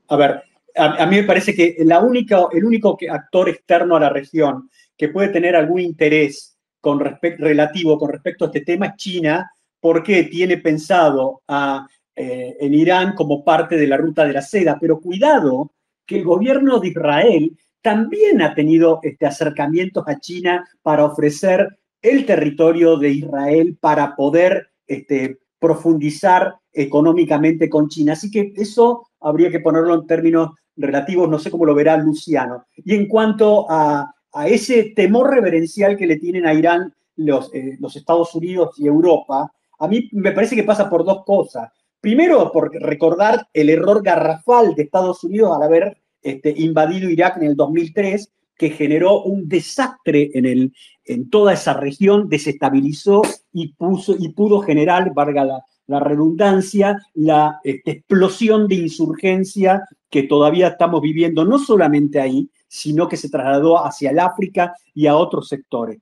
A ver, a, mí me parece que la única, el único actor externo a la región que puede tener algún interés con relativo con respecto a este tema es China, porque tiene pensado a eh, en Irán como parte de la ruta de la seda. Pero cuidado que el gobierno de Israel también ha tenido este, acercamientos a China para ofrecer el territorio de Israel para poder este, profundizar económicamente con China. Así que eso habría que ponerlo en términos relativos, no sé cómo lo verá Luciano. Y en cuanto a, ese temor reverencial que le tienen a Irán eh, los Estados Unidos y Europa, a mí me parece que pasa por dos cosas. Primero, por recordar el error garrafal de Estados Unidos al haber este, invadido Irak en el 2003, que generó un desastre en, el, en toda esa región, desestabilizó y, puso, y pudo generar, valga la, redundancia, la este, explosión de insurgencia que todavía estamos viviendo, no solamente ahí, sino que se trasladó hacia el África y a otros sectores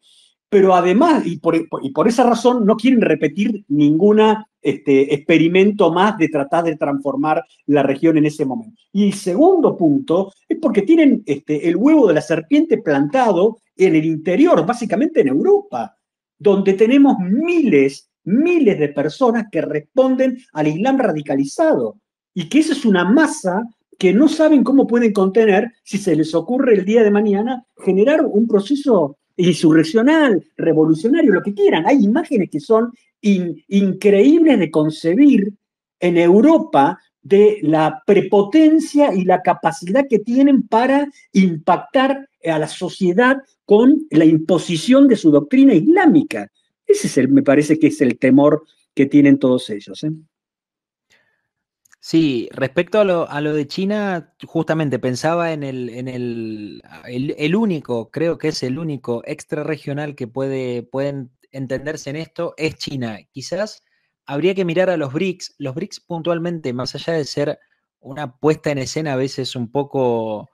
pero además, y por, esa razón, no quieren repetir ningún este, experimento más de tratar de transformar la región en ese momento. Y el segundo punto es porque tienen este, el huevo de la serpiente plantado en el interior, básicamente en Europa, donde tenemos miles, miles de personas que responden al Islam radicalizado y que esa es una masa que no saben cómo pueden contener si se les ocurre el día de mañana generar un proceso insurreccional, revolucionario, lo que quieran. Hay imágenes que son increíbles de concebir en Europa de la prepotencia y la capacidad que tienen para impactar a la sociedad con la imposición de su doctrina islámica. Ese es el, me parece que es el temor que tienen todos ellos. ¿eh? Sí, respecto a lo, a lo de China, justamente pensaba en, el, el, único, creo que es el único extrarregional que puede, pueden entenderse en esto, es China. Quizás habría que mirar a los BRICS. Los BRICS puntualmente, más allá de ser una puesta en escena a veces un poco,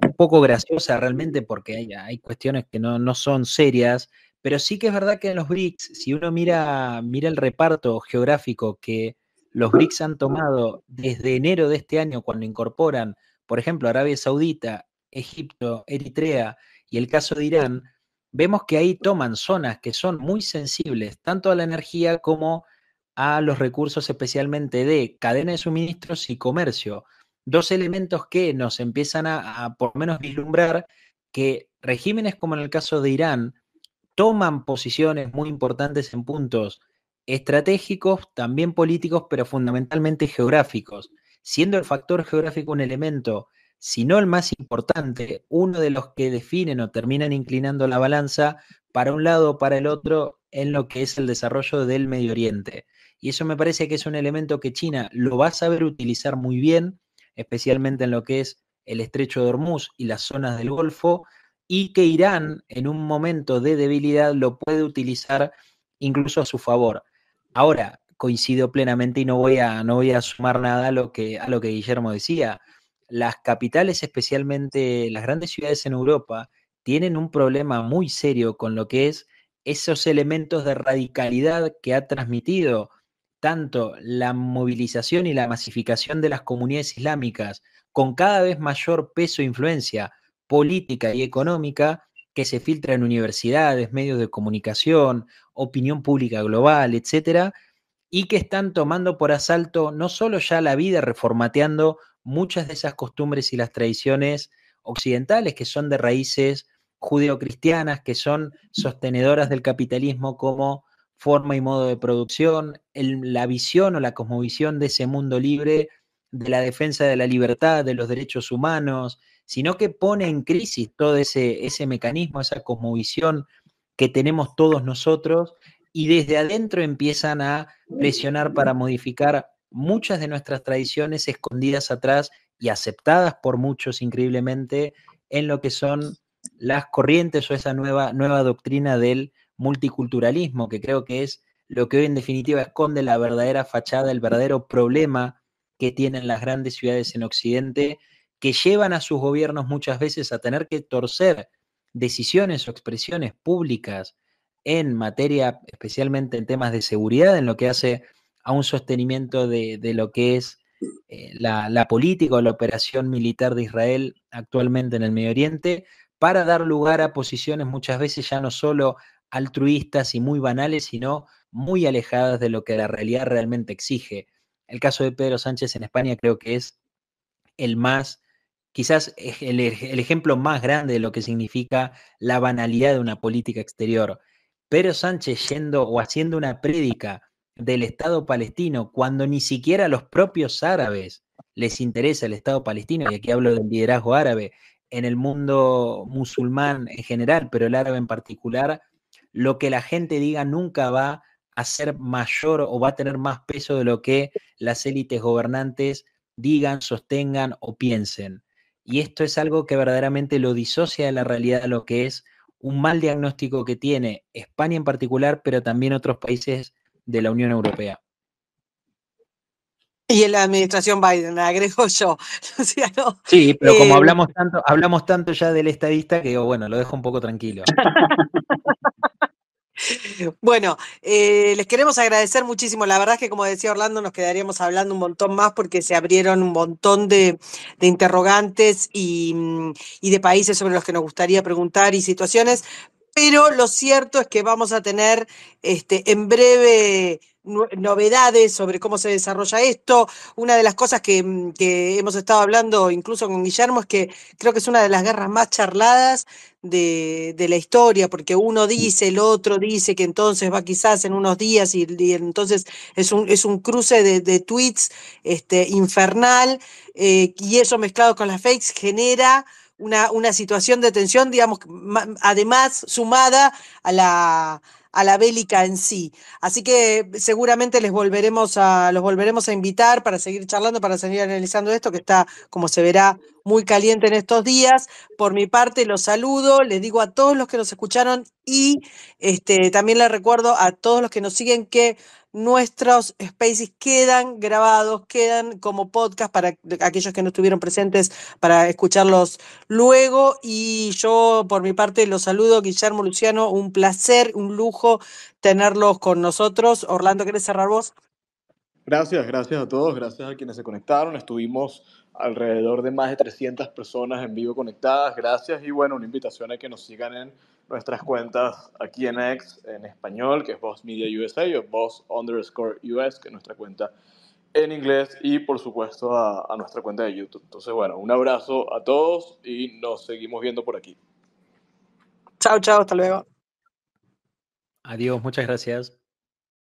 un poco graciosa realmente, porque hay, cuestiones que no, no, son serias, pero sí que es verdad que en los BRICS, si uno mira, mira el reparto geográfico que los BRICS han tomado desde enero de este año, cuando incorporan, por ejemplo, Arabia Saudita, Egipto, Eritrea y el caso de Irán, vemos que ahí toman zonas que son muy sensibles, tanto a la energía como a los recursos especialmente de cadena de suministros y comercio. Dos elementos que nos empiezan a, a por menos vislumbrar que regímenes como en el caso de Irán toman posiciones muy importantes en puntos estratégicos, también políticos, pero fundamentalmente geográficos, siendo el factor geográfico un elemento, si no el más importante, uno de los que definen o terminan inclinando la balanza para un lado o para el otro en lo que es el desarrollo del Medio Oriente. Y eso me parece que es un elemento que China lo va a saber utilizar muy bien, especialmente en lo que es el estrecho de Hormuz y las zonas del Golfo, y que Irán en un momento de debilidad lo puede utilizar incluso a su favor. Ahora, coincido plenamente y no voy a, no voy a sumar nada lo, que, a lo que Guillermo decía. Las capitales, especialmente las grandes ciudades en Europa, tienen un problema muy serio con lo que es esos elementos de radicalidad que ha transmitido tanto la movilización y la masificación de las comunidades islámicas con cada vez mayor peso e influencia política y económica que se filtra en universidades, medios de comunicación, opinión pública global, etcétera, y que están tomando por asalto no solo ya la vida, reformateando muchas de esas costumbres y las tradiciones occidentales que son de raíces judeocristianas, que son sostenedoras del capitalismo como forma y modo de producción, la visión o la cosmovisión de ese mundo libre, de la defensa de la libertad, de los derechos humanos, sino que pone en crisis todo ese, mecanismo, esa cosmovisión que tenemos todos nosotros y desde adentro empiezan a presionar para modificar muchas de nuestras tradiciones escondidas atrás y aceptadas por muchos increíblemente en lo que son las corrientes o esa nueva, nueva doctrina del multiculturalismo, que creo que es lo que hoy en definitiva esconde la verdadera fachada, el verdadero problema que tienen las grandes ciudades en Occidente que llevan a sus gobiernos muchas veces a tener que torcer decisiones o expresiones públicas en materia, especialmente en temas de seguridad, en lo que hace a un sostenimiento de, lo que es eh, la, la, política o la operación militar de Israel actualmente en el Medio Oriente, para dar lugar a posiciones muchas veces ya no solo altruistas y muy banales, sino muy alejadas de lo que la realidad realmente exige. El caso de Pedro Sánchez en España creo que es el más quizás el, el ejemplo más grande de lo que significa la banalidad de una política exterior. Pero Sánchez yendo o haciendo una prédica del Estado palestino cuando ni siquiera a los propios árabes les interesa el Estado palestino, y aquí hablo del liderazgo árabe en el mundo musulmán en general, pero el árabe en particular, lo que la gente diga nunca va a ser mayor o va a tener más peso de lo que las élites gobernantes digan, sostengan o piensen. Y esto es algo que verdaderamente lo disocia de la realidad lo que es un mal diagnóstico que tiene España en particular, pero también otros países de la Unión Europea. Y en la administración Biden, agrego yo. sí, pero como eh, hablamos tanto, hablamos tanto ya del estadista que digo, bueno, lo dejo un poco tranquilo. Bueno, eh, les queremos agradecer muchísimo. La verdad es que, como decía Orlando, nos quedaríamos hablando un montón más porque se abrieron un montón de, interrogantes y, mm, y de países sobre los que nos gustaría preguntar y situaciones. Pero lo cierto es que vamos a tener este, en breve novedades sobre cómo se desarrolla esto. Una de las cosas mm, que, hemos estado hablando incluso con Guillermo es que creo que es una de las guerras más charladas de, la historia, porque uno dice, el otro dice que entonces va quizás en unos días y, entonces es un, es un cruce de, de tweets este, infernal eh, y eso mezclado con las fakes genera... Una, una situación de tensión, digamos, además sumada a la, a la bélica en sí. Así que seguramente les volveremos a, los volveremos a invitar para seguir charlando, para seguir analizando esto, que está, como se verá, muy caliente en estos días. Por mi parte, los saludo, les digo a todos los que nos escucharon y este, también les recuerdo a todos los que nos siguen que nuestros spaces quedan grabados, quedan como podcast para aquellos que no estuvieron presentes para escucharlos luego. Y yo por mi parte los saludo, Guillermo Luciano, un placer, un lujo tenerlos con nosotros. Orlando, ¿querés cerrar vos? Gracias, gracias a todos, gracias a quienes se conectaron. Estuvimos alrededor de más de 300 personas en vivo conectadas. Gracias y bueno, una invitación a que nos sigan en nuestras cuentas aquí en X en español, que es Voz Media USA o Voz underscore US, que es nuestra cuenta en inglés y por supuesto a, a nuestra cuenta de YouTube. Entonces bueno, un abrazo a todos y nos seguimos viendo por aquí. Chao, chao, hasta luego. Adiós, muchas gracias.